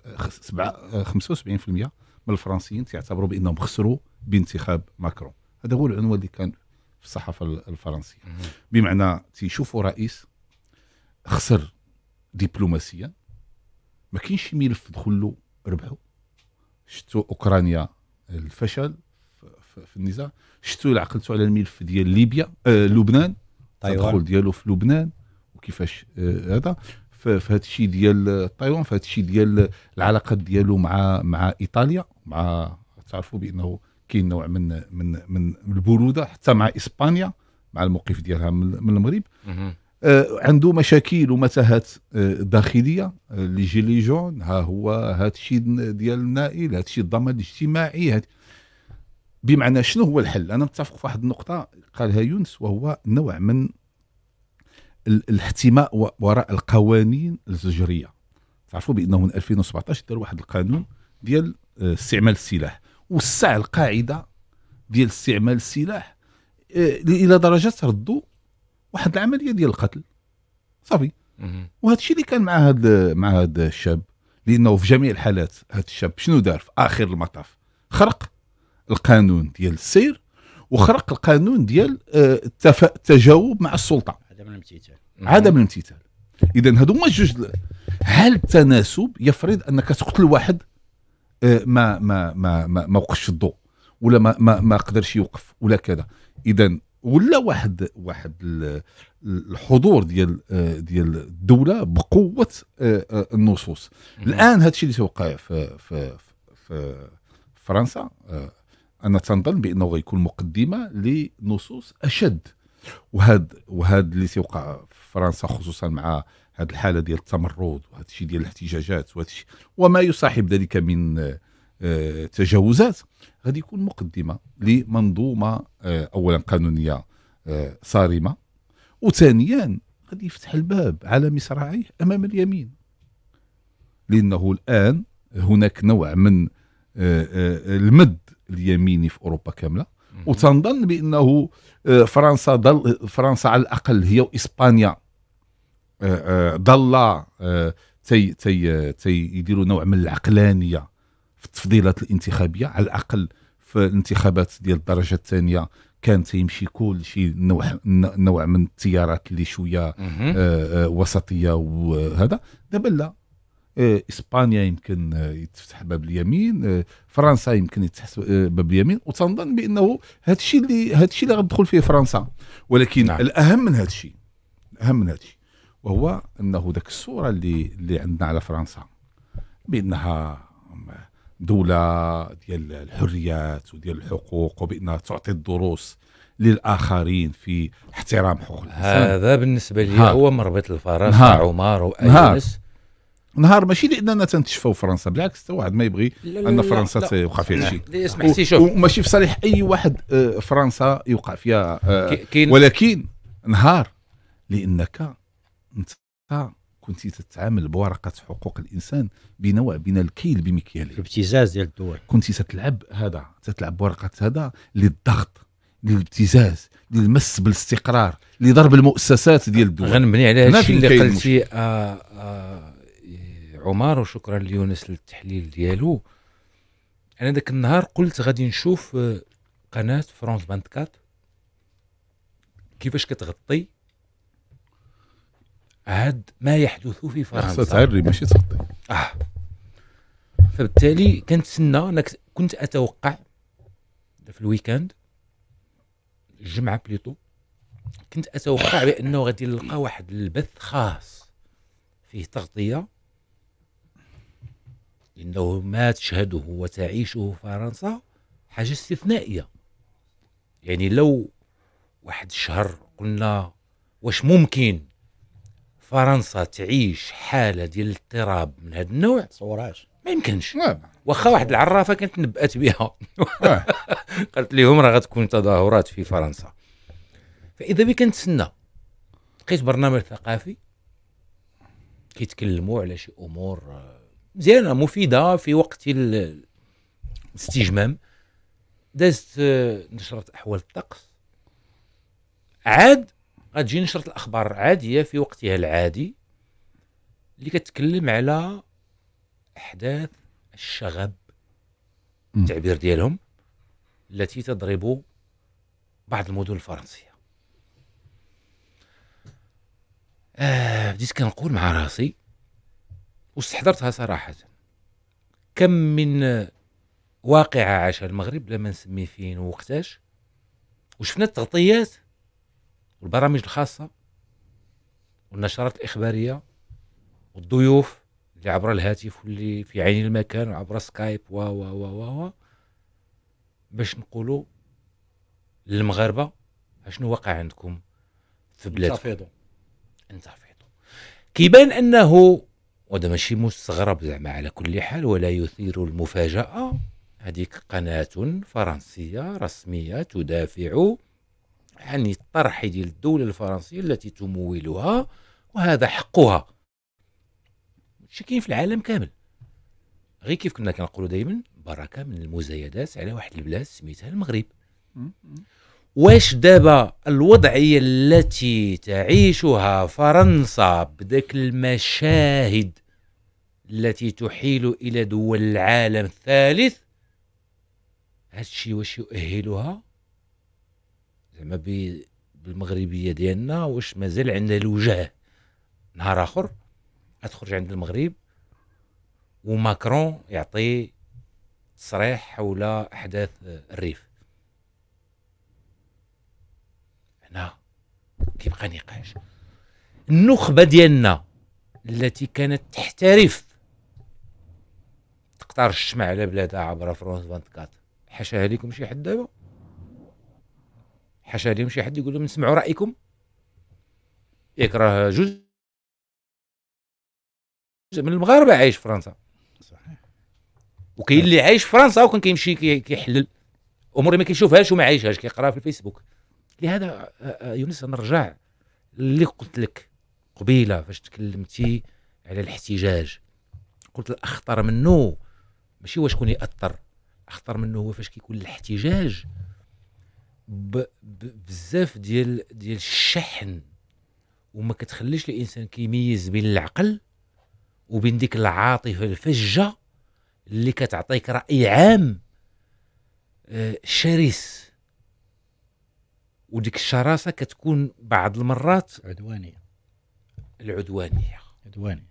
Speaker 4: 75% آه، من الفرنسيين تعتبروا بانهم خسروا بانتخاب ماكرون هذا هو العنوان اللي كان في الصحافه الفرنسيه بمعنى تيشوفوا رئيس خسر دبلوماسيا ما كاينش شي ملف دخل له ربحه شفتوا اوكرانيا الفشل في النزاع شفتوا عقلتوا على الملف ديال ليبيا آه لبنان تايوان ديالو في لبنان وكيفاش آه هذا في هذا الشيء ديال تايوان في هذا الشيء ديال العلاقات ديالو مع مع ايطاليا مع تعرفوا بانه كاين نوع من من من البروده حتى مع اسبانيا مع الموقف ديالها من المغرب آه عنده مشاكل ومتاهات آه داخليه آه لي جيلي جون ها هو هذا الشيء ديال النائل هذا الشيء الضمان الاجتماعي بمعنى شنو هو الحل انا متفق في واحد النقطه قالها يونس وهو نوع من الاحتماء وراء القوانين الزجريه تعرفوا بانه من 2017 دار واحد القانون ديال آه، استعمال السلاح وسع القاعده ديال استعمال السلاح آه، الى درجه ردوا واحد العمليه ديال القتل صافي وهذا الشيء اللي كان مع هذا مع هذا الشاب لانه في جميع الحالات هذا الشاب شنو دار في اخر المطاف خرق القانون ديال السير وخرق القانون ديال آه، التجاوب مع السلطه
Speaker 3: عدم الامتثال
Speaker 4: عدم الامتثال اذا هادو هما جوج هل التناسب يفرض انك تقتل واحد آه، ما ما ما ما, ما وقفش الضوء ولا ما ما, ما قدرش يوقف ولا كذا اذا ولا واحد واحد الحضور ديال آه، ديال الدوله بقوه النصوص الان هذا الشيء اللي توقع في في في فرنسا انا تنظن بانه غيكون مقدمه لنصوص اشد وهاد وهاد اللي تيوقع في فرنسا خصوصا مع هاد الحاله ديال التمرد وهذا الشيء ديال الاحتجاجات وهذا الشيء وما يصاحب ذلك من آه، تجاوزات غادي يكون مقدمه لمنظومه آه، اولا قانونيه آه، صارمه وثانيا غادي يفتح الباب على مصراعيه امام اليمين لانه الان هناك نوع من المد اليميني في اوروبا كامله وتنظن بانه آه، فرنسا ضل فرنسا على الاقل هي واسبانيا آه، آه، ضل تي تي تي يديروا نوع من العقلانيه في التفضيلات الانتخابيه على الاقل في الانتخابات ديال الدرجه الثانيه كان تيمشي كل شيء نوع نوع من التيارات اللي شويه وسطيه وهذا دابا لا إيه، اسبانيا يمكن آه، يتفتح باب اليمين آه، فرنسا يمكن يتفتح آه، باب اليمين وتنظن بانه هذا الشيء اللي هذا الشيء اللي غتدخل فيه فرنسا ولكن نعم. الاهم من هذا الشيء الاهم من هذا الشيء وهو انه ذاك الصوره اللي اللي عندنا على فرنسا بانها دوله ديال الحريات وديال الحقوق وبانها تعطي الدروس للاخرين في احترام حقوق الانسان هذا بالنسبه لي هو مربط الفرس مع عمر وايونس نهار ماشي لاننا تنتشفوا فرنسا بالعكس حتى واحد ما يبغي ان فرنسا توقع فيها شيء اسمح شوف وماشي في صالح اي واحد آه، فرنسا يوقع فيها آه، ولكن نهار لانك انت كنت تتعامل بورقه حقوق الانسان بنوع من الكيل بمكياله الابتزاز ديال الدول كنت تتلعب هذا تتلعب بورقه هذا للضغط للابتزاز للمس بالاستقرار لضرب المؤسسات ديال الدول غنبني على هذا الشيء اللي قلتي
Speaker 2: عمر وشكرا ليونس للتحليل ديالو انا ذاك النهار قلت غادي نشوف آه، قناه فرونس 24 كيفاش كتغطي هاد ما يحدث في فرنسا تعري ماشي تغطي اه فبالتالي كنتسنى انا كنت اتوقع في الويكاند الجمعه بليطو كنت اتوقع بانه غادي نلقى واحد البث خاص فيه تغطيه إنه ما تشهده وتعيشه فرنسا حاجة استثنائية يعني لو واحد شهر قلنا واش ممكن فرنسا تعيش حالة ديال الاضطراب من هذا النوع تصوراش ما يمكنش نعم. واخا واحد العرافة كانت نبأت بها نعم. قالت لهم راه غتكون تظاهرات في فرنسا فإذا بي كنتسنى لقيت برنامج ثقافي كيتكلموا على شي أمور آه، مزيانه مفيده في وقت الاستجمام دازت آه، نشره احوال الطقس عاد غتجي نشره الاخبار العاديه في وقتها العادي اللي كتكلم على احداث الشغب التعبير ديالهم التي تضرب بعض المدن الفرنسيه آه بديت كنقول مع راسي واستحضرتها صراحة كم من واقعة عاشها المغرب لما نسمي فين وقتاش وشفنا التغطيات والبرامج الخاصة والنشرات الإخبارية والضيوف اللي عبر الهاتف واللي في عين المكان وعبر سكايب و و و و و باش نقولوا للمغاربة شنو واقع عندكم في بلادكم انتفضوا انتفضوا كيبان انه وهذا ماشي مستغرب زعما على كل حال ولا يثير المفاجأة هذيك قناة فرنسية رسمية تدافع عن الطرح ديال الدولة الفرنسية التي تمولها وهذا حقها ماشي كاين في العالم كامل غير كيف كنا كنقولوا دائما بركة من المزايدات على واحد البلاد سميتها المغرب واش دابا الوضعيه التي تعيشها فرنسا بداك المشاهد التي تحيل الى دول العالم الثالث هادشي واش يؤهلها زعما بالمغربيه ديالنا واش مازال عندها الوجه نهار اخر تخرج عند المغرب وماكرون يعطي تصريح حول احداث الريف كيبقى نقاش النخبه ديالنا التي كانت تحترف تقطر الشمع على بلادها عبر فرونس 24 حاشاها لكم شي حد دابا حاشا لهم شي حد يقول لهم نسمعوا رايكم ياك راه جزء من المغاربه عايش في فرنسا صحيح وكاين اللي عايش في فرنسا وكان كيمشي كيحلل امور ما كيشوفهاش وما عايشهاش كيقراها في الفيسبوك لهذا يونس نرجع اللي قلت لك قبيله فاش تكلمتي على الاحتجاج قلت الاخطر منه ماشي واش كون ياثر اخطر منه هو فاش كيكون الاحتجاج بزاف ديال ديال الشحن وما كتخليش الانسان كيميز بين العقل وبين ديك العاطفه الفجه اللي كتعطيك راي عام شرس وديك الشراسه كتكون بعض المرات عدوانيه العدوانيه عدوانيه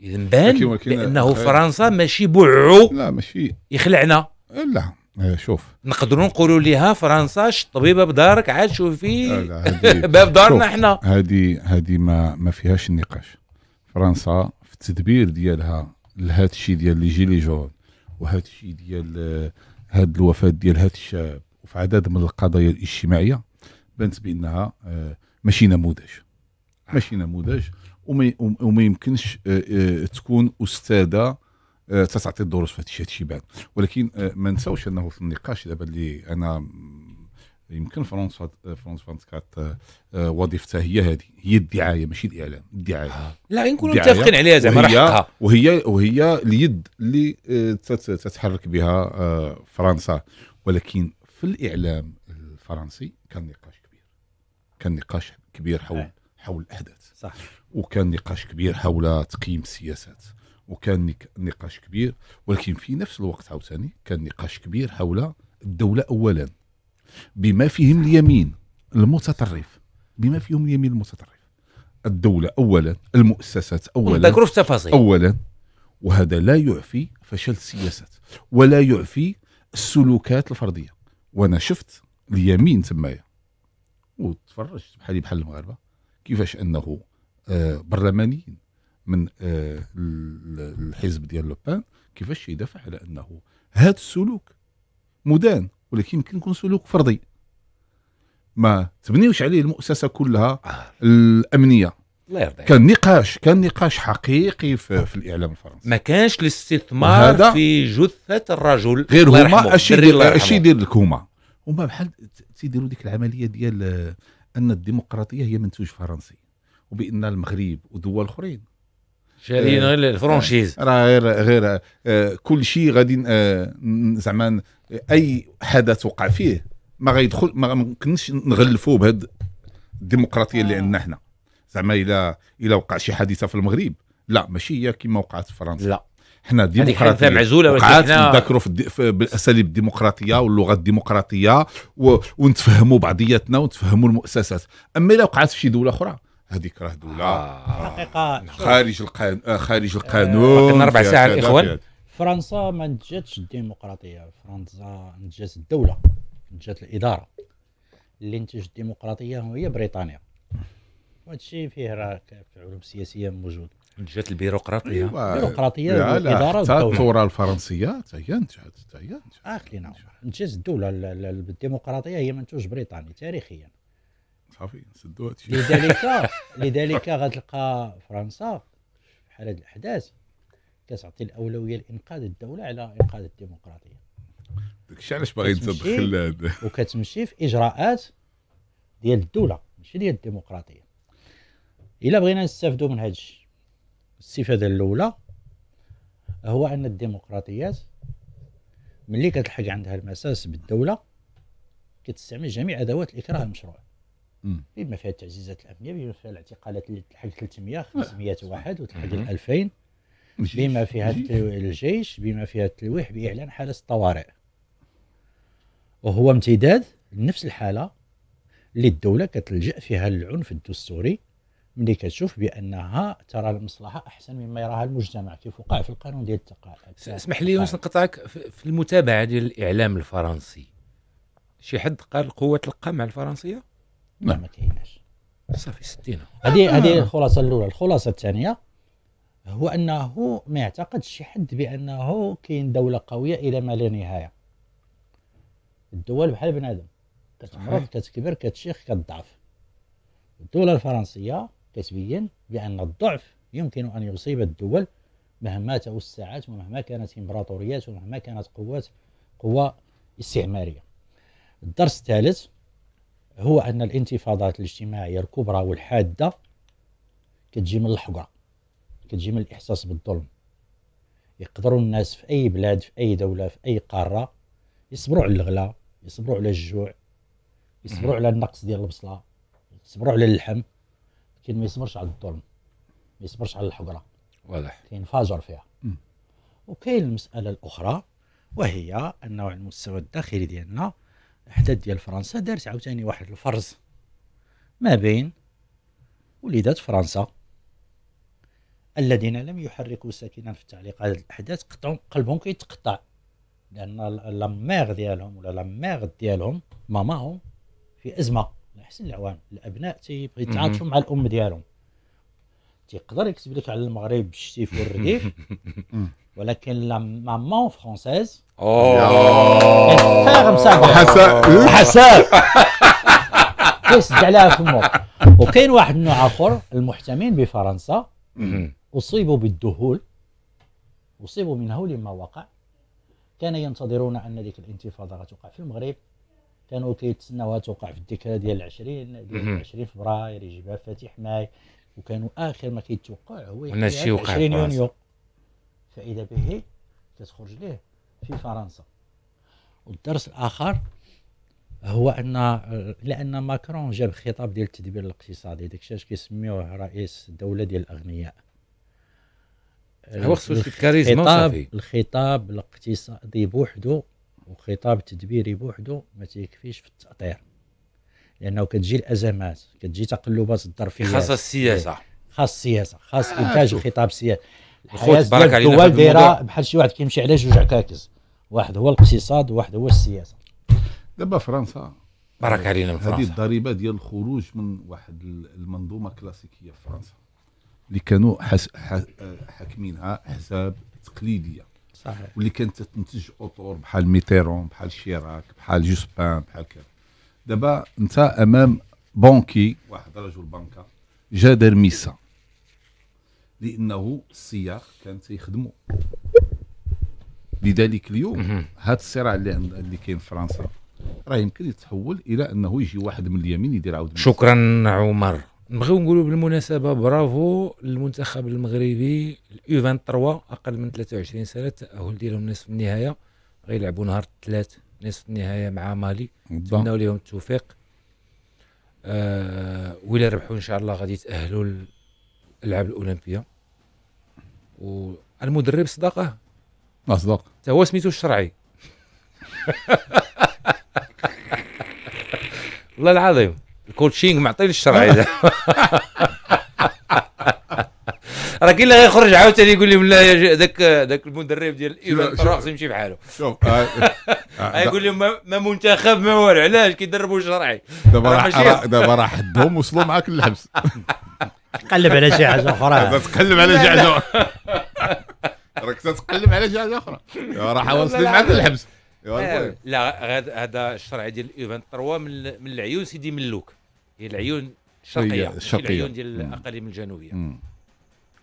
Speaker 2: اذا بان بانه فرنسا ماشي بوعو لا ماشي يخلعنا إيه، لا آه، شوف نقدروا نقولوا لها فرنسا الطبيبه بدارك عاد شوفي باب دارنا احنا
Speaker 4: هذه هذه ما ما فيهاش النقاش فرنسا في التدبير ديالها لهذا الشيء ديال لي جيلي جون وهذا الشيء ديال آه، هذه الوفاه ديال هذا الشاب في عدد من القضايا الاجتماعيه بانت بانها آه، ماشي نموذج ماشي نموذج وما يمكنش آه، آه، تكون استاذه تتعطي الدروس في هذا الشيء بعد ولكن ما نساوش انه في النقاش دابا اللي انا يمكن فرنسا فرنسا 24 وظيفتها هي هذه هي الدعايه ماشي الاعلام الدعايه لا نكونوا متفقين عليها زعما حقها وهي وهي اليد اللي تتحرك بها فرنسا ولكن في الاعلام الفرنسي كان نقاش كبير كان نقاش كبير حول نعم. حول الاحداث صح وكان نقاش كبير حول تقييم السياسات وكان نقاش كبير ولكن في نفس الوقت عاوتاني كان نقاش كبير حول الدوله اولا بما فيهم اليمين المتطرف بما فيهم اليمين المتطرف الدوله اولا المؤسسات اولا اولا وهذا لا يعفي فشل السياسات ولا يعفي السلوكات الفرديه وانا شفت اليمين تمايا
Speaker 2: وتفرجت
Speaker 4: بحالي بحال المغاربه كيفاش انه آه، برلمانيين من آه، الحزب ديال لوبان كيفاش يدافع على انه هذا السلوك مدان ولكن يمكن يكون سلوك فرضي ما تبنيوش عليه المؤسسه كلها آه. الامنيه الله يرضي كان نقاش كان نقاش حقيقي في, في الاعلام الفرنسي
Speaker 2: ما كانش الاستثمار في جثه الرجل غير هما اش يدير
Speaker 4: لك هما هما بحال تيديروا ديك العمليه ديال آه، ان الديمقراطيه هي منتوج فرنسي وبان المغرب ودول اخرين شارين آه، غير الفرونشيز آه، راه غير غير كل شيء غادي زعما اي حدث وقع فيه ما غيدخل ما ممكنش نغلفوه بهذه الديمقراطيه اللي عندنا حنا زعما الى الى وقع شي حادثه في المغرب لا ماشي هي كما وقعت في فرنسا لا حنا ديمقراطيه معزوله وقعات نذكروا في بالاساليب الديمقراطيه واللغه الديمقراطيه و... ونتفهموا بعضياتنا ونتفهموا المؤسسات اما الا وقعت في شي دوله اخرى هذيك راه دوله آه. نعم. خارج القانون آه خارج آه، القانون آه. اربع ساعات
Speaker 3: الاخوان فرنسا ما نتجاتش الديمقراطيه فرنسا نتجات الدوله نتجات الاداره اللي نتجت الديمقراطيه هي بريطانيا وهذا الشيء فيه راه في العلوم السياسيه موجود جات البيروقراطيه أيوة. البيروقراطيه والاداره حتى الثوره الفرنسيه هي نتجات حتى هي اه خلينا نتجات الدوله الديمقراطيه هي منتوج بريطاني تاريخيا صافي الشيء لذلك لذلك غتلقى فرنسا بحال هاد الاحداث كتعطي الاولويه لانقاذ الدوله على انقاذ الديمقراطيه داكشي علاش باغي تدخل وكتمشي في اجراءات ديال الدوله ماشي ديال الديمقراطيه الا بغينا نستافدوا من هذا الشيء الاستفاده الاولى هو ان الديمقراطيات ملي كتلحق عندها المساس بالدوله كتستعمل جميع ادوات الاكراه المشروع بما فيها التعزيزات الامنيه بما فيها الاعتقالات اللي تلحق 300 500 واحد وتلحق 2000 بما فيها الجيش بما فيها التلويح باعلان حاله الطوارئ وهو امتداد لنفس الحاله اللي الدوله كتلجا فيها للعنف الدستوري ملي كتشوف بانها ترى المصلحه احسن مما يراها المجتمع كيف وقع في القانون ديال
Speaker 2: التقاعد اسمح لي باش نقطعك في المتابعه ديال الاعلام الفرنسي شي حد قال قوه القمع الفرنسيه؟ لا ما كايناش صافي ستينا
Speaker 3: هذه آه. هذه الخلاصه الاولى الخلاصه الثانيه هو انه ما يعتقدش شي حد بانه كاين دوله قويه الى ما لا نهايه الدول بحال بنادم كتمرض كتكبر كتشيخ كتضعف الدوله الفرنسيه كتبين بأن الضعف يمكن أن يصيب الدول مهما توسعت ومهما كانت إمبراطوريات ومهما كانت قوات قوى استعمارية الدرس الثالث هو أن الانتفاضات الاجتماعية الكبرى والحادة كتجي من الحقرة كتجي من الإحساس بالظلم يقدروا الناس في أي بلاد في أي دولة في أي قارة يصبروا على الغلا يصبروا على الجوع يصبروا على النقص ديال البصله يصبروا على اللحم لكن ما يصبرش على الظلم ما يصبرش على الحقرة واضح ينفجر فيها وكاين المسألة الأخرى وهي أنه على المستوى الداخلي ديالنا الاحداث ديال فرنسا دارت عاوتاني واحد الفرز ما بين وليدات فرنسا الذين لم يحركوا ساكنا في التعليق على الاحداث قطعوا قلبهم كيتقطع لان لاميغ ديالهم ولا لاميغ ديالهم ماماهم في ازمه احسن العوام الابناء تيبغي يتعاطفوا مع الام ديالهم تيقدر يكتب لك على المغرب الشتيف والرديف ولكن لا مامون فرونسيز حساء حساء كيسد عليها فمو وكاين واحد النوع اخر المحتمين بفرنسا اصيبوا بالذهول اصيبوا من هول ما وقع كان ينتظرون ان ذيك الانتفاضه غتوقع في المغرب كانوا كيتسناوها توقع في الذكرى ديال 20 ديال 20 فبراير يجيبها فاتح ماي وكانوا اخر ما كيتوقع هو 20 يونيو فاذا به كتخرج ليه في فرنسا والدرس الاخر هو ان لان ماكرون جاب خطاب ديال التدبير الاقتصادي داكشي اش كيسميوه رئيس الدوله ديال الاغنياء هو خصو شي كاريزما الخطاب الاقتصادي بوحدو وخطاب تدبيري بوحدو ما تيكفيش في التاطير لانه كتجي الازمات كتجي تقلبات الظرفيات خاصه السياسه إيه. خاص السياسه خاص آه. انتاج الخطاب السياسي الحياه تبارك الدول دايره بحال شي واحد كيمشي على جوج عكاكز واحد هو الاقتصاد وواحد هو السياسه
Speaker 4: دابا فرنسا بارك علينا من فرنسا هذه الضريبه ديال الخروج من واحد المنظومه كلاسيكيه في فرنسا اللي كانوا حس... ح... حاكمينها احزاب تقليديه صحيح واللي كانت تنتج اطور بحال ميتيرون بحال شيراك بحال جوسبان بحال كذا دابا انت امام بانكي واحد رجل بنكه جا دار ميسا لانه السياق كان تيخدموا لذلك اليوم هذا الصراع اللي عند اللي كاين في فرنسا راه يمكن يتحول الى انه يجي واحد من اليمين يدير عاود شكرا عمر
Speaker 2: نبغيو نقولوا بالمناسبه برافو للمنتخب المغربي اليو 23 اقل من 23 سنه التاهل ديالهم نصف النهايه غيلعبوا نهار الثلاث نصف النهايه مع مالي نتمنوا لهم التوفيق آه ولا ربحوا ان شاء الله غادي يتاهلوا للالعاب الاولمبيه والمدرب صدقه اصدق حتى هو سميتو الشرعي والله العظيم الكوتشينغ معطي الشرعي راه كاين اللي غيخرج عاوتاني يقول لهم لا ذاك ذاك المدرب ديال الايران خاص يمشي بحاله شوف آه، آه، آه، يقول لهم ما منتخب ما والو علاش كيدربوا شرعي دابا راه دابا راه
Speaker 4: حدهم وصلوا معاك للحبس
Speaker 1: تقلب على شي حاجه اخرى تقلب على شي حاجه راك تتقلب على شي حاجه اخرى راه واصلين معاك للحبس
Speaker 2: لا هذا الشرعي ديال ايفان 3 من العيون سيدي ملوك هي العيون الشرقيه الشرقيه العيون ديال الاقاليم الجنوبيه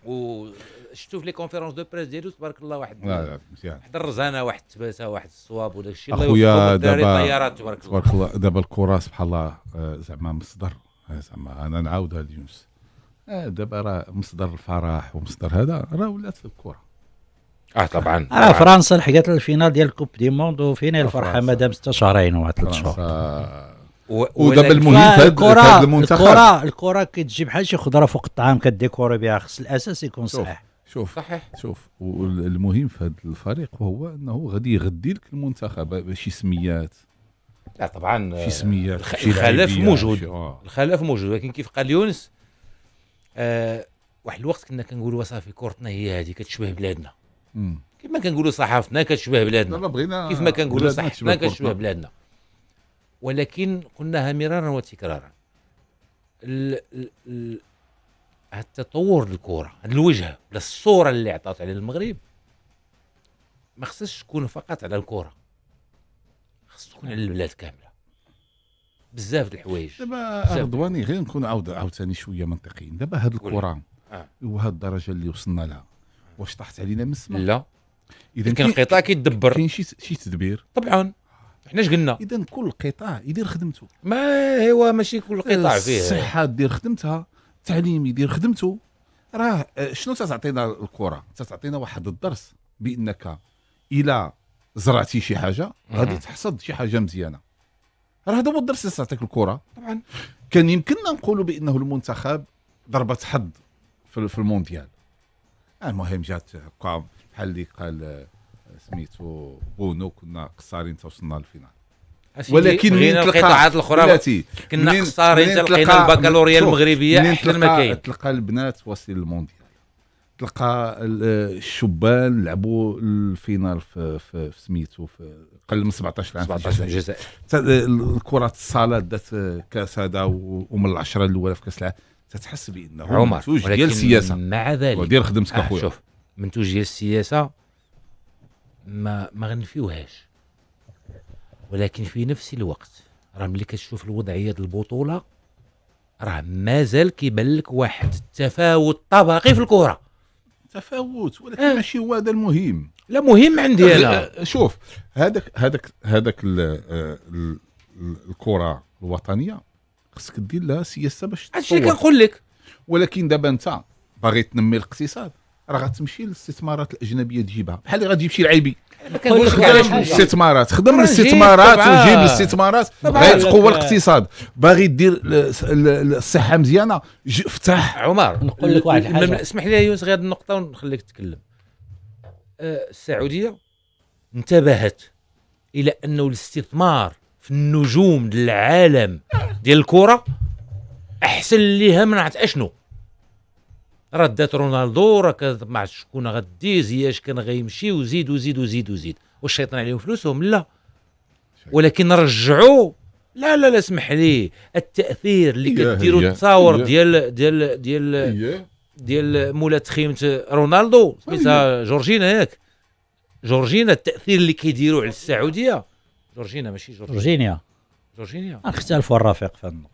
Speaker 2: وشفتو في لي كونفيرونس دو بريس ديالو تبارك الله واحد واحد الرزانه واحد التباسه واحد الصواب وداك الشيء اخويا دابا الطيارات تبارك الله تبارك
Speaker 4: الله دابا الكره سبحان الله آه، زعما مصدر آه، زعما انا نعاودها ليونس آه، دابا راه مصدر الفرح ومصدر هذا راه ولات الكره اه طبعا اه فرنسا
Speaker 3: لحقت الفينال ديال كوب دي موند وفين الفرحه مادام ست شهرين ولا ثلاث شهور ودابا المهم في هذا المنتخب الكره الكره كتجي بحال شي خضره فوق الطعام كديكوري بها خص الاساس يكون صحيح شوف
Speaker 4: صحيح شوف
Speaker 3: والمهم
Speaker 4: في هذا الفريق هو انه غادي يغدي لك المنتخب شي سميات لا
Speaker 2: طبعا شي سميات شي الخلاف موجود آه. الخلاف موجود ولكن كيف قال يونس آه واحد الوقت كنا كنقولوا صافي كورتنا هي هذه كتشبه بلادنا كما كنقولوا صحافتنا كتشبه بلادنا كيف ما كنقولوا صحافتنا كتشبه بلادنا ولكن قلناها مرارا وتكرارا التطور الكرة الوجهة الصورة اللي عطات على المغرب ما خصهاش تكون فقط على الكرة خص تكون على البلاد كاملة بزاف د الحوايج دابا رضواني غير نكون عاود عاوتاني شوية منطقيين
Speaker 4: دابا هاد الكرة آه. وهاد الدرجة اللي وصلنا لها واش طاحت علينا من السماء لا اذا كان القطاع كيدبر كاين شي تدبير طبعا حناش قلنا اذا كل قطاع يدير خدمته ما هو ماشي كل قطاع فيه الصحه دير خدمتها التعليم يدير خدمته راه شنو تعطينا الكره تعطينا واحد الدرس بانك الى زرعتي شي حاجه غادي تحصد شي حاجه مزيانه راه هذا هو الدرس اللي تعطيك الكره طبعا كان يمكننا نقولوا بانه المنتخب ضربه حظ في المونديال المهم جات بحال اللي قال سميتو بونو كنا قصارين توصلنا للفينال ولكن من القطاعات الاخرى كنا قصارين تلقينا البكالوريا المغربيه احسن ما كاين تلقى البنات واصلين المونديال تلقى الشبان لعبوا الفينال في, في, في سميتو في قل من 17 عام 17 الجزائر كره الصاله دات كاس هذا ومن العشره الاولى في كاس العالم تتحس بانه عمر منتوج ديال السياسه مع ذلك ودير خدمتك اخويا آه، شوف
Speaker 2: منتوج ديال السياسه ما ما غنفيوهاش ولكن في نفس الوقت راه ملي كتشوف الوضعيه ديال البطوله راه مازال كيبان لك واحد التفاوت طبقي في الكره تفاوت
Speaker 4: ولكن آه. ماشي هو هذا المهم
Speaker 2: لا مهم عندي انا آه،
Speaker 4: آه، شوف هذاك هذاك هذاك آه، الكره الوطنيه خصك دير لها سياسه باش هادشي كنقول لك ولكن دابا انت باغي تنمي الاقتصاد راه غتمشي للاستثمارات الاجنبيه تجيبها بحال اللي غتجيب شي العيبي خدم الاستثمارات خدم الاستثمارات وجيب الاستثمارات باغي تقوى الاقتصاد باغي دير الصحه مزيانه افتح
Speaker 2: عمر نقول لك واحد الحاجه اسمح لي يوسف غير النقطه ونخليك تتكلم أه، السعوديه انتبهت الى انه الاستثمار في النجوم العالم ديال الكره احسن ليها من عرفت اشنو ردات رونالدو راك ما عرفتش شكون غدي زياش كان غيمشي وزيد وزيد وزيد وزيد والشيطان عليهم فلوسهم لا ولكن رجعوا لا لا لا اسمح لي التاثير اللي كديروا التصاور ديال ديال ديال ديال مولات خيمه رونالدو سميتها جورجينا ياك جورجينا التاثير اللي كيديروا على السعوديه جورجينا ماشي جورجينا جورجينيا جورجينيا
Speaker 3: اختلفوا الرفيق في هذه النقطه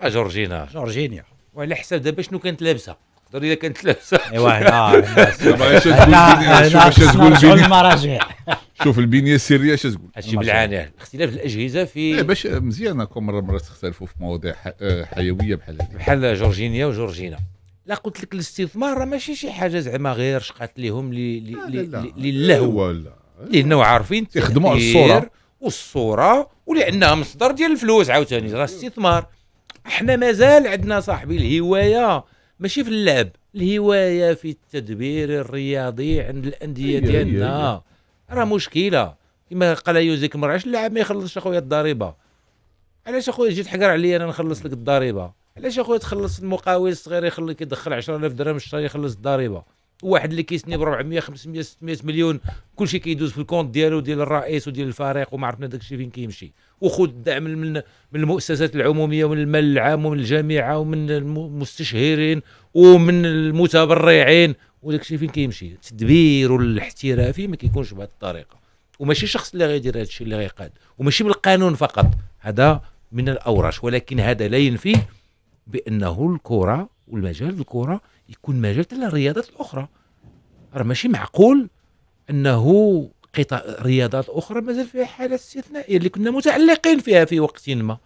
Speaker 2: آه، جورجينا جورجينيا وعلى حساب دابا شنو كانت لابسه تقدر اذا كانت لابسه ايوا هنا آه، شوف المراجع
Speaker 4: شوف البنيه السريه اش تقول هادشي بالعانه
Speaker 2: اختلاف الاجهزه في
Speaker 4: إيه، باش مزيان كم مره مره تختلفوا في مواضيع آه، حيويه بحال هذه بحال جورجينيا
Speaker 2: وجورجينا لا قلت لك الاستثمار راه ماشي شي حاجه زعما غير شقات لهم للهو إيه، لانه عارفين يخدموا على الصوره والصوره ولانها مصدر ديال الفلوس عاوتاني راه استثمار احنا مازال عندنا صاحبي الهوايه ماشي في اللعب الهوايه في التدبير الرياضي عند الانديه ديالنا راه مشكله كما قال يوزيك مرعش اللاعب ما يخلصش اخويا الضريبه علاش اخويا جيت حكر عليا انا نخلص لك الضريبه علاش اخويا تخلص المقاول الصغير يخليك يدخل 10000 درهم الشهر يخلص الضريبه واحد اللي كيسني ب 400 500 600 مليون كلشي كيدوز في الكونت ديالو ديال الرئيس وديال الفريق وما عرفنا داكشي فين كيمشي وخذ الدعم من من المؤسسات العموميه ومن المال العام ومن الجامعه ومن المستشهرين ومن المتبرعين وداك الشيء فين كيمشي التدبير الاحترافي ما كيكونش بهذه الطريقه وماشي شخص اللي غيدير هذا الشيء اللي غيقاد وماشي بالقانون فقط هذا من الاوراش ولكن هذا لا ينفي بانه الكره والمجال الكره يكون مجال حتى للرياضات الاخرى راه ماشي معقول انه قطاع رياضات اخرى مازال فيها حاله استثنائيه اللي كنا متعلقين فيها في وقت ما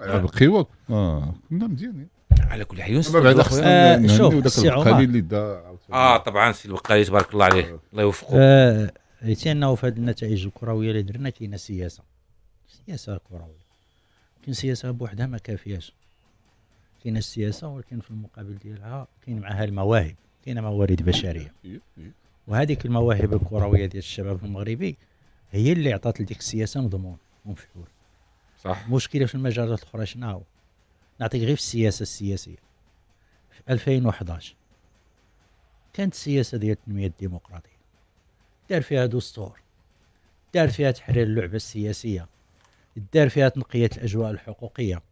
Speaker 2: القوى
Speaker 4: اه كنا مزيانين على
Speaker 2: كل حال بعد خصنا آه، شوف سي عمر اللي دا اه طبعا سي الوقالي تبارك الله عليه آه. الله يوفقه آه
Speaker 3: حيت انه في هذه النتائج الكرويه اللي درنا كاينه سياسه سياسه كرويه لكن سياسه بوحدها ما كافياش كاينه السياسه ولكن في المقابل ديالها كاين معها المواهب كاينه موارد بشريه إيه، إيه. وهذيك المواهب الكرويه ديال الشباب المغربي هي اللي عطات لديك السياسه مضمون ومفعول صح مشكله في المجالات الاخرى شنو نعطيك غير في السياسه السياسيه في 2011 كانت السياسه ديال التنميه الديمقراطيه دار فيها دستور دار فيها تحرير اللعبه السياسيه دار فيها تنقيه الاجواء الحقوقيه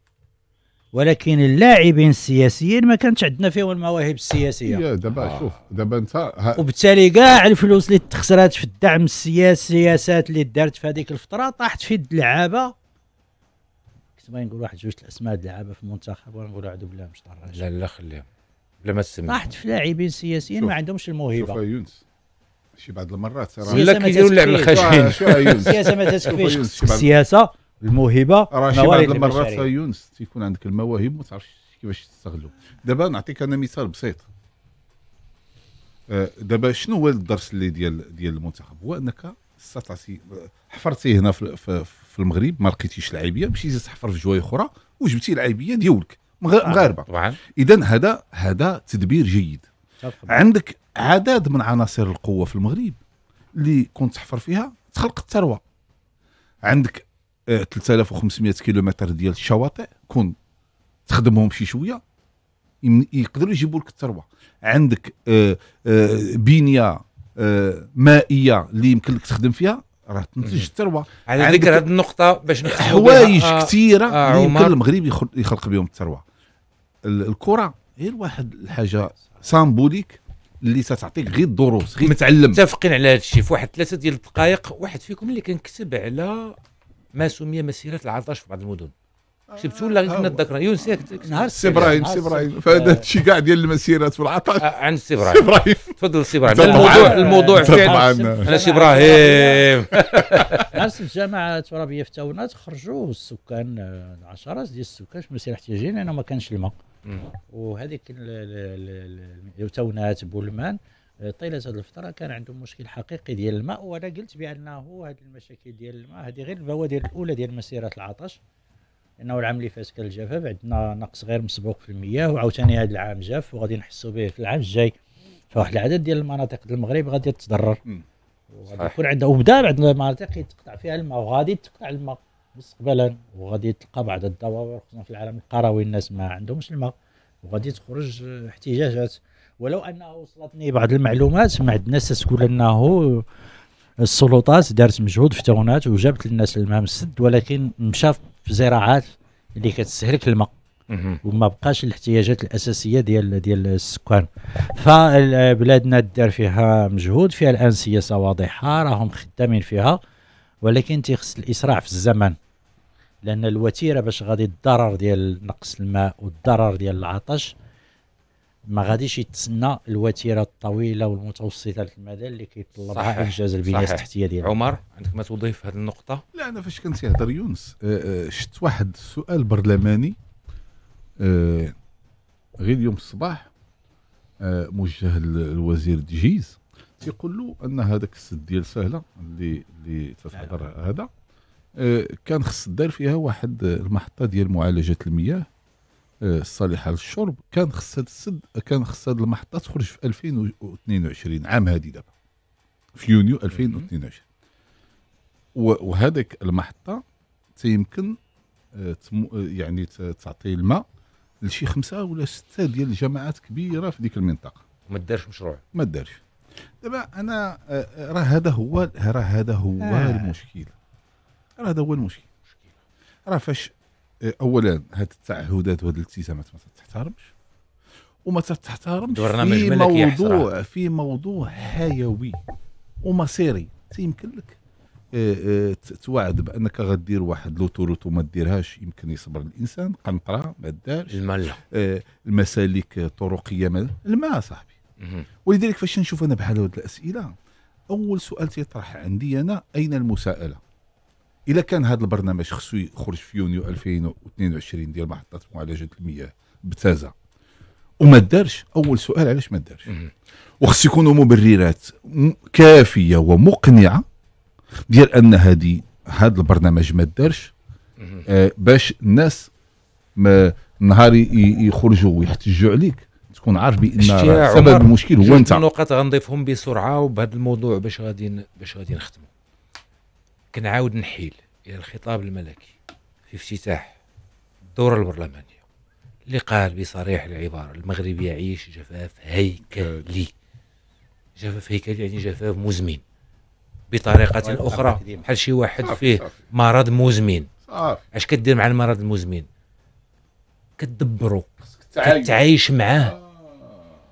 Speaker 3: ولكن اللاعبين السياسيين ما كانتش عندنا فيهم المواهب السياسيه دابا آه. شوف دابا انت وبالتالي كاع الفلوس اللي تخسرات في الدعم السياسي السياسات اللي دارت في هذيك الفتره طاحت في يد اللعابه كنت باغي نقول واحد جوج الاسماء اللعابه في المنتخب ونقول اعوذ بالله مش طراش
Speaker 2: لا لا خليهم بلا ما تسمع طاحت في لاعبين سياسيين ما عندهمش الموهبه شوف يونس شي بعض المرات
Speaker 4: راه لا كيديروا اللعب الخشن السياسه ما تسكفيش السياسه
Speaker 3: الموهبه
Speaker 1: راه شي بعض المرات
Speaker 4: يونس تيكون عندك المواهب وما تعرفش كيفاش تستغلو دابا نعطيك انا مثال بسيط آه، دابا شنو هو الدرس اللي ديال ديال المنتخب هو انك استطعتي حفرتي هنا في, في, في المغرب ما لقيتيش لعيبيه مشيتي تحفر في جواي اخرى وجبتي لعيبيه ديالك آه، مغاربه طبعا اذا هذا هذا تدبير جيد عندك عدد من عناصر القوه في المغرب اللي كنت تحفر فيها تخلق الثروه عندك 3500 آه، كيلومتر ديال الشواطئ كون تخدمهم شي شويه يقدروا يجيبوا لك الثروه عندك آه، آه، بنيه مائيه اللي يمكن لك تخدم فيها راه تنتج الثروه على ذكر هذه النقطه باش حوايج آه كثيره آه اللي يمكن المغرب يخلق بهم الثروه الكره غير واحد الحاجه سامبوليك اللي ستعطيك غير الدروس غير متعلم
Speaker 2: متفقين على هذا الشيء في واحد ثلاثه ديال الدقائق واحد فيكم اللي كان كتب على ما سمي مسيرات العطش في بعض المدن شفتوا ولا غير كنا نتذكر يونس نهار السي ابراهيم سي ابراهيم فهذا الشيء كاع ديال المسيرات في العطاش آه، عند سي ابراهيم تفضل سي ابراهيم الموضوع الموضوع فين انا سي ابراهيم
Speaker 3: ناس الجامعه الترابيه في تاونات خرجوا السكان العشرات ديال السكان في مسيره احتياجيه لانه ما كانش الماء وهذيك تاونات بولمان طيله هذه الفتره كان عندهم مشكل حقيقي ديال الماء وانا قلت بانه هذه المشاكل ديال الماء هذه غير البوادر الاولى ديال مسيره العطش لانه العام اللي فات كان الجفاف عندنا نقص غير مسبوق في المياه وعاوتاني هذا العام جاف وغادي نحسوا به في العام الجاي فواحد العدد ديال المناطق ديال المغرب غادي تتضرر وغادي يكون عندها وبدا بعض المناطق يتقطع فيها الماء وغادي تقطع الماء مستقبلا وغادي تلقى بعض الدواور خصوصا في العالم القروي الناس ما عندهمش الماء وغادي تخرج احتجاجات ولو انه وصلتني بعض المعلومات ما عند الناس تقول انه السلطات دارت مجهود في تونات وجابت للناس الماء مسد ولكن مشى في زراعات اللي كتستهلك الماء وما بقاش الاحتياجات الاساسيه ديال ديال السكان فبلادنا دار فيها مجهود فيها الان سياسه واضحه راهم خدامين فيها ولكن تيخص الاسراع في الزمن لان الوتيره باش غادي الضرر ديال نقص الماء والضرر ديال العطش ما غاديش يتسنى الوتيره الطويله والمتوسطه المدى اللي كيطلبها انجاز البنيه
Speaker 2: التحتيه ديالها عمر عندك ما تضيف في هذه النقطه لا انا فاش كنت يهضر يونس أه، أه،
Speaker 4: شفت واحد السؤال برلماني أه، غير اليوم الصباح موجه للوزير دجيز تيقول له ان هذاك السد ديال سهله اللي اللي تتهضر هذا كان خص دار فيها واحد المحطه ديال معالجه المياه الصالحه آه، للشرب كان خصها تسد كان خصها المحطه تخرج في 2022 عام هادي دابا في يونيو 2022 وهذيك المحطه تيمكن آه، آه، يعني تعطي الماء لشي خمسه ولا سته ديال الجماعات كبيره في ديك المنطقه ما دارش مشروع ما دارش دابا انا راه هذا هو راه هذا هو آه. المشكل راه هذا هو المشكل راه فاش اولا هاد التعهدات وهاد الالتزامات ما تحترمش وما تحترمش في موضوع في موضوع حيوي ومصيري تيمكن لك آه، آه، توعد بانك غدير واحد لوتوروت وما ديرهاش يمكن يصبر الانسان قنطره ما دارش الملا آه، المسالك طرقيه ما الماء صاحبي ولذلك فاش نشوف انا بحال هاد الاسئله اول سؤال تيطرح عندي انا اين المساءله الا كان هذا البرنامج خصو يخرج في يونيو 2022 ديال محطه معالجه المياه بتازه وما دارش اول سؤال علاش ما دارش وخص يكونوا مبررات كافيه ومقنعه ديال ان هذه هذا البرنامج ما دارش آه باش الناس ما نهار يخرجوا ويحتجوا عليك تكون عارف بان سبب المشكل هو انت
Speaker 2: نقاط غنضيفهم بسرعه وبهذا الموضوع باش غادي باش غادي نختموا كنعاود نحيل الى الخطاب الملكي في افتتاح الدوره البرلمانيه اللي قال بصريح العباره المغرب يعيش جفاف هيكلي جفاف هيكلي يعني جفاف مزمن بطريقه اخرى بحال شي واحد فيه مرض مزمن اش كدير مع المرض المزمن كتدبرو كتعايش معاه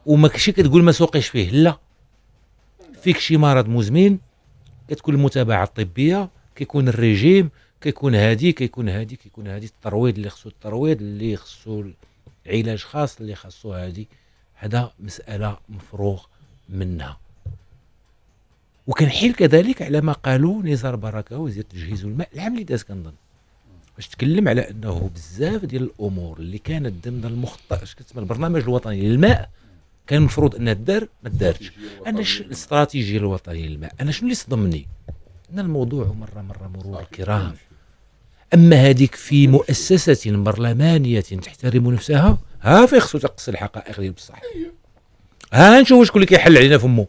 Speaker 2: وماشي آه. وما كتقول ما سوقيش فيه لا فيك شي مرض مزمن كتكون المتابعه الطبيه كيكون الريجيم كيكون هادي كيكون هادي كيكون هادي الترويض اللي خصو الترويض اللي خصو علاج خاص اللي خصو هادي هذا مساله مفروغ منها وكنحيل كذلك على ما قالوا نزار بركه وزير تجهيز الماء العام اللي داز كنظن باش تكلم على انه بزاف ديال الامور اللي كانت ضمن المخطط اش كتسمى البرنامج الوطني للماء كان المفروض انها دار ما دارتش انا الاستراتيجيه الوطنيه للماء انا شنو اللي صدمني ان الموضوع مره مره مرور الكرام اما هذيك في مؤسسه برلمانيه تحترم نفسها ها في خصو تقص الحقائق ديال بصح أيوه. ها نشوف شكون اللي كيحل علينا فمو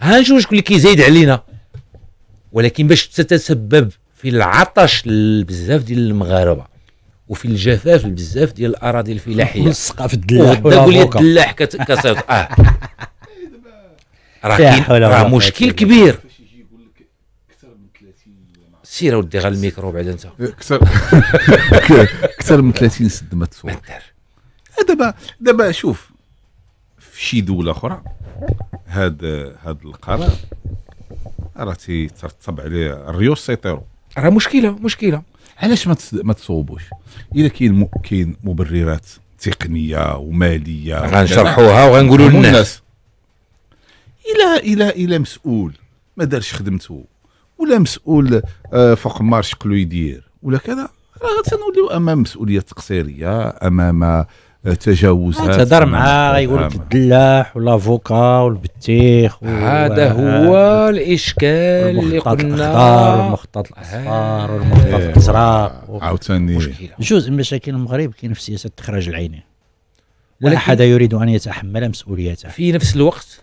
Speaker 2: ها نشوف شكون اللي كيزايد علينا ولكن باش تتسبب في العطش بزاف ديال المغاربه وفي الجفاف بزاف ديال الاراضي الفلاحيه ملصقه في الدلاح داك الدلاح كتصيفط اه راه راه مشكل كبير سير اودي غير الميكرو بعد انت إيه، اكثر اكثر
Speaker 4: من 30 سد ما تصور آه، دابا دابا شوف في شي دوله اخرى هاد هاد القرار راه تيترتب عليه الريوس سيطيرو راه مشكله مشكله علاش ما ما تصوبوش اذا كاين كاين مبررات تقنيه وماليه غنشرحوها وغنقولوا للناس الى الى الى مسؤول ما دارش خدمته ولا مسؤول آه، فوق مارش شكلو يدير ولا كذا راه تنوليو امام مسؤوليه تقصيريه امام تجاوزها آه، تهضر معاه
Speaker 3: يقول لك الدلاح والافوكا والبتيخ هذا هو
Speaker 2: الاشكال اللي قلنا
Speaker 3: والمخطط آه. الاصفر والمخطط إيه. الازرق عاوتاني جزء من مشاكل المغرب كاين في سياسه تخرج العينين ولا حدا يريد ان يتحمل مسؤوليته
Speaker 2: في نفس الوقت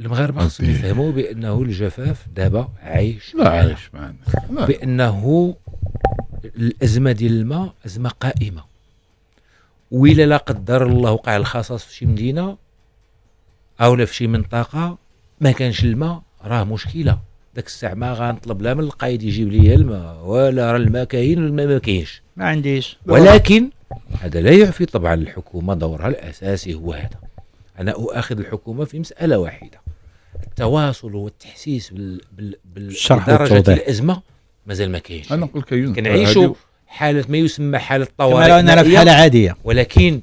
Speaker 2: المغاربه خصهم يفهموا بانه الجفاف دابا عايش لا عايش معنا بانه الازمه ديال الماء ازمه قائمه ويلا لا قدر الله وقع الخصاص في شي مدينة أو في شي منطقة ما كانش الماء راه مشكلة داك الساعة ما غنطلب لا من القايد يجيب لي الماء ولا راه الماء كاين ولا ما كاينش ما عنديش ولكن هذا لا يعفي طبعا الحكومة دورها الأساسي هو هذا أنا أؤاخذ الحكومة في مسألة واحدة التواصل والتحسيس بال... بال... بال... بدرجة الأزمة مازال ما كاينش انا نقول لك كنعيشوا حاله ما يسمى حاله طوارئ كما لو في حاله عاديه ولكن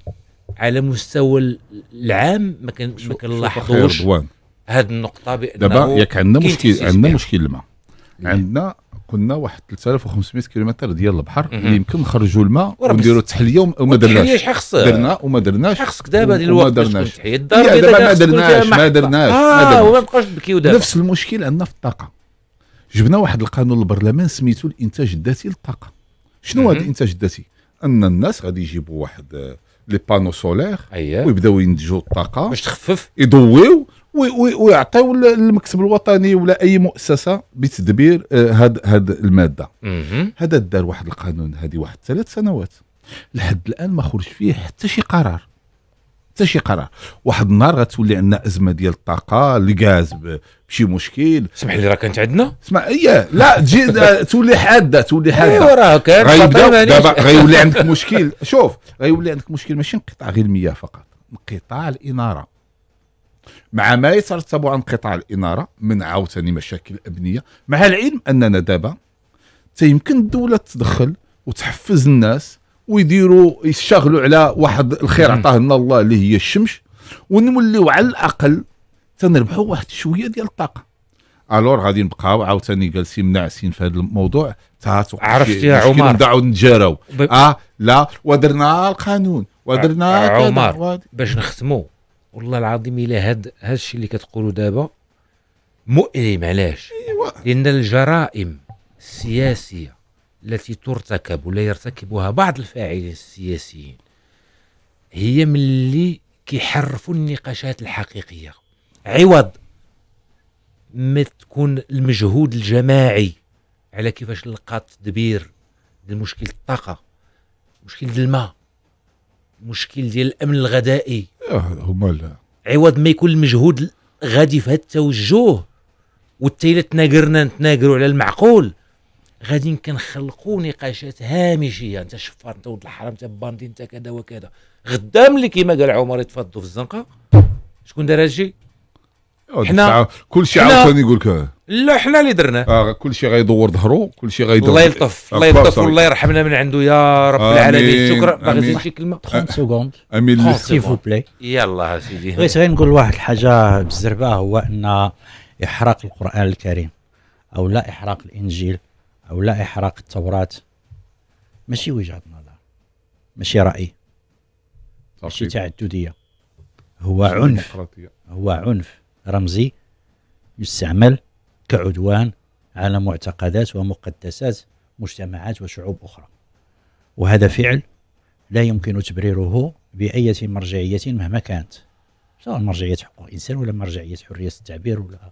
Speaker 2: على مستوى العام ما كان ما كنلاحظوش هذه النقطه بانه دابا ياك عندنا مشكل عندنا يعني.
Speaker 4: مشكل الماء عندنا كنا واحد 3500 كيلومتر ديال البحر اللي يمكن نخرجوا الماء ونديروا التحليه وما درناش درنا وما درناش خاصك دابا ديال الوقت درناش دابا آه، ما درناش ما درناش اه وما بقاش تبكيو دابا نفس المشكل عندنا في الطاقه جبنا واحد القانون البرلمان سميتو الانتاج الذاتي للطاقه شنو هذا الانتاج الذاتي ان الناس غادي يجيبوا واحد آه، لي بانو سولير أيه. ويبداو ينتجوا الطاقه باش تخفف يضويو ويعطيو المكتب الوطني ولا اي مؤسسه بتدبير آه، هاد هاد الماده هذا دار واحد القانون هذه واحد ثلاث سنوات لحد الان ما خرج فيه حتى شي قرار حتى شي قرار واحد النهار غتولي عندنا ازمه ديال الطاقه الغاز بشي مشكل سمح لي راه كانت عندنا اسمع اييه لا تجي آه، تولي حاده تولي حاده ايوا راه كان دابا غيولي عندك مشكل شوف غيولي عندك مشكل ماشي انقطاع غير المياه فقط انقطاع الاناره مع ما يترتب عن انقطاع الاناره من عاوتاني مشاكل ابنيه مع العلم اننا دابا تيمكن الدوله تدخل وتحفز الناس ويديروا يشتغلوا على واحد الخير عطاه لنا الله اللي هي الشمس ونوليو على الاقل تنربحوا واحد شويه ديال الطاقه الور غادي نبقاو عاوتاني جالسين منعسين في هذا الموضوع تاتو عرفت يا عمر نبداو نتجاراو ب... اه
Speaker 2: لا ودرنا القانون
Speaker 1: ودرنا عمر
Speaker 2: باش نختموا والله العظيم الا هاد هاد الشيء اللي كتقولوا دابا مؤلم علاش؟ ايوا لان الجرائم السياسيه التي ترتكب ولا يرتكبها بعض الفاعلين السياسيين هي من اللي كيحرفوا النقاشات الحقيقيه عوض ما تكون المجهود الجماعي على كيفاش نلقى التدبير لمشكل الطاقه مشكل الماء مشكل ديال الامن الغذائي هما لا عوض ما يكون المجهود غادي في هذا التوجه وتيلا تناقرنا نتناقروا على المعقول غادي كنخلقوا نقاشات هامشيه انت شفار انت ولد الحرام انت باندي انت كذا وكذا غدا ملي كيما قال عمر يتفضوا في الزنقه شكون دار هادشي حنا كل شيء عاوتاني يقول لك
Speaker 4: لا حنا اللي درنا اه كل شيء غيدور ظهره كل شيء غيدور الله يلطف آه، الله يلطف والله
Speaker 2: يرحمنا من عنده يا رب العالمين شكرا باغي نزيد شي كلمه 30 آه، سكوند
Speaker 4: امين سي فو بلاي
Speaker 2: يلا سيدي بغيت غير نقول
Speaker 3: واحد الحاجه بالزربه هو ان احراق القران الكريم او لا احراق الانجيل او لا احراق الثورات ماشي وجهه نظر ماشي راي ماشي تعدديه هو عنف هو عنف رمزي يستعمل كعدوان على معتقدات ومقدسات مجتمعات وشعوب اخرى وهذا فعل لا يمكن تبريره بأية مرجعية مهما كانت سواء مرجعية حقوق الإنسان ولا مرجعية حرية التعبير ولا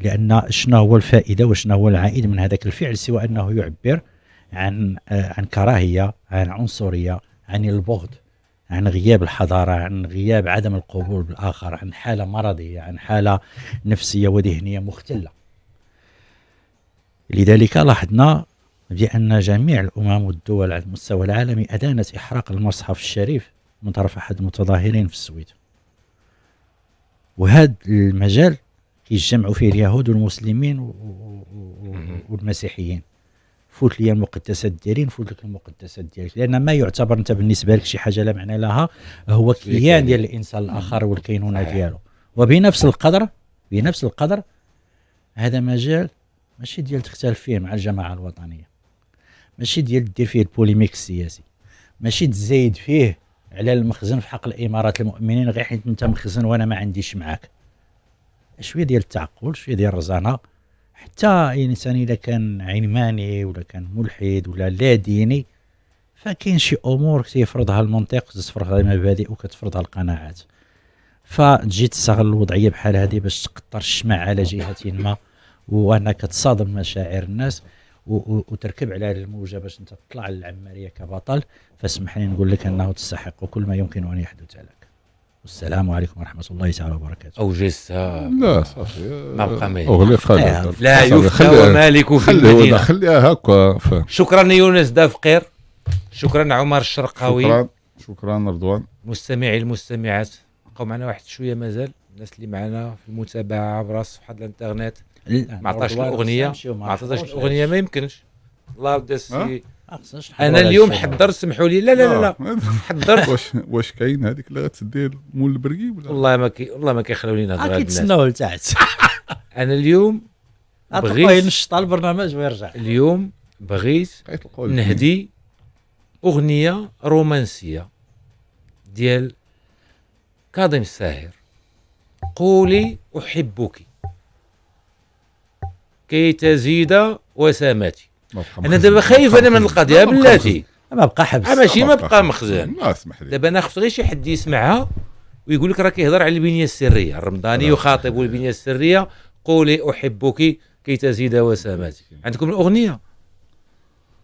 Speaker 3: لان شنو هو الفائده وشنو هو العائد من هذاك الفعل سوى انه يعبر عن آه، عن كراهيه عن عنصريه عن البغض عن غياب الحضارة عن غياب عدم القبول بالآخر عن حالة مرضية عن حالة نفسية وذهنية مختلة لذلك لاحظنا بأن جميع الأمم والدول على المستوى العالمي أدانت إحراق المصحف الشريف من طرف أحد المتظاهرين في السويد وهذا المجال كيتجمعوا فيه اليهود والمسلمين والمسيحيين فوت لي المقدسات ديالي نفوت لك المقدسات ديالك لان ما يعتبر انت بالنسبه لك شي حاجه لا معنى لها هو كيان ديال الانسان الاخر والكينونه ديالو وبنفس القدر بنفس القدر هذا مجال ماشي ديال تختلف فيه مع الجماعه الوطنيه ماشي ديال دير فيه البوليميك السياسي ماشي تزايد فيه على المخزن في حق الامارات المؤمنين غير حيت انت مخزن وانا ما عنديش معاك شويه ديال التعقل شويه ديال الرزانه حتى الانسان اذا كان علماني ولا كان ملحد ولا لا ديني فكاين شي امور كيفرضها المنطق تفرضها المبادئ وكتفرضها القناعات فتجي تستغل الوضعيه بحال هذه باش تقطر الشمع على جهه ما وانك تصادم مشاعر الناس وتركب على الموجه باش انت تطلع للعماريه كبطل فاسمح لي نقول لك انه تستحق كل ما يمكن ان يحدث لك
Speaker 2: السلام عليكم ورحمه الله تعالى وبركاته او جسا آه. لا صافي ما بقى ما لا يفتى ومالك في المدينه خليها هكا شكرا يونس دافقير شكرا عمر الشرقاوي شكرا شكرا رضوان مستمعي المستمعات بقوا معنا واحد شويه مازال الناس اللي معنا في المتابعه عبر الصفحه الانترنت ما عطاش الاغنيه ما عطاش الاغنيه ما يمكنش الله السي. انا اليوم حضرت سمحوا لي لا لا لا, لا. حضرت
Speaker 4: واش واش كاين هذيك اللي غتسدي
Speaker 2: مول البرقي ولا والله ما كي والله ما كيخلوني نهضر هضره كيتسناو لتحت انا اليوم بغيت ينشط على البرنامج ويرجع اليوم بغيت نهدي اغنيه رومانسيه ديال كاظم الساهر قولي احبك كي تزيد وسامتي انا دابا خايف انا من القضيه بلاتي ما بقى حبس ماشي ما بقى مخزن ما اسمح لي دابا انا خفت غير شي حد يسمعها ويقول لك راه كيهضر على البنيه السريه الرمضاني يخاطب البنيه السريه قولي احبك كي تزيد وساماتك عندكم الاغنيه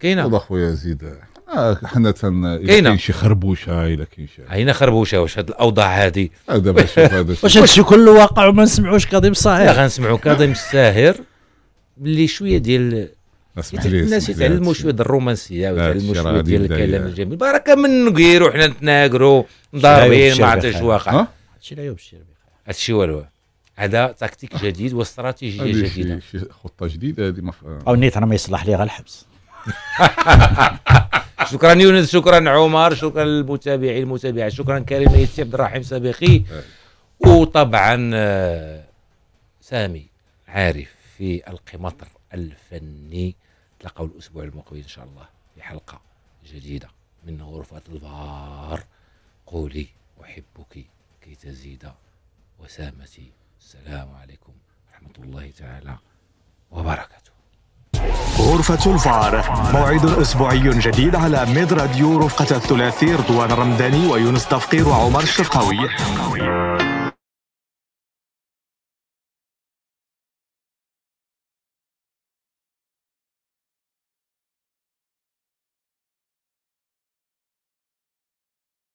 Speaker 2: كاينه والله
Speaker 4: خويا زيد آه، حنا تن كاين شي خربوشه الا كاين شي اين خربوشه واش هاد الاوضاع
Speaker 2: هادي آه، دابا شوف هذا واش هادشي كله
Speaker 3: واقع وما نسمعوش كاظم الساهر لا غنسمعوا كاظم
Speaker 2: الساهر اللي شويه ديال لي الناس يتعلموا شويه الرومانسيه ويتعلموا شويه ديال الكلام الجميل بركه من نقيرو حنا نتناقروا ضاربين ما عرفتش واقع هادشي لا يبشر هادشي والو هذا تكتيك جديد واستراتيجيه جديده شي خطه جديده هذه مف... او نيت انا
Speaker 3: ما يصلح لي غير الحبس
Speaker 2: شكرا يونس شكرا عمر شكرا للمتابعين المتابعات شكرا كريم يتي عبد الرحيم سابقي وطبعا آه، سامي عارف في القمطر الفني نتلاقاو الاسبوع المقبل ان شاء الله في حلقه جديده من غرفه الفار قولي احبك كي تزيد وسامتي السلام عليكم ورحمه الله تعالى وبركاته
Speaker 3: غرفة الفار موعد أسبوعي
Speaker 1: جديد على ميد راديو رفقة الثلاثي رضوان الرمداني ويونس تفقير وعمر الشرقاوي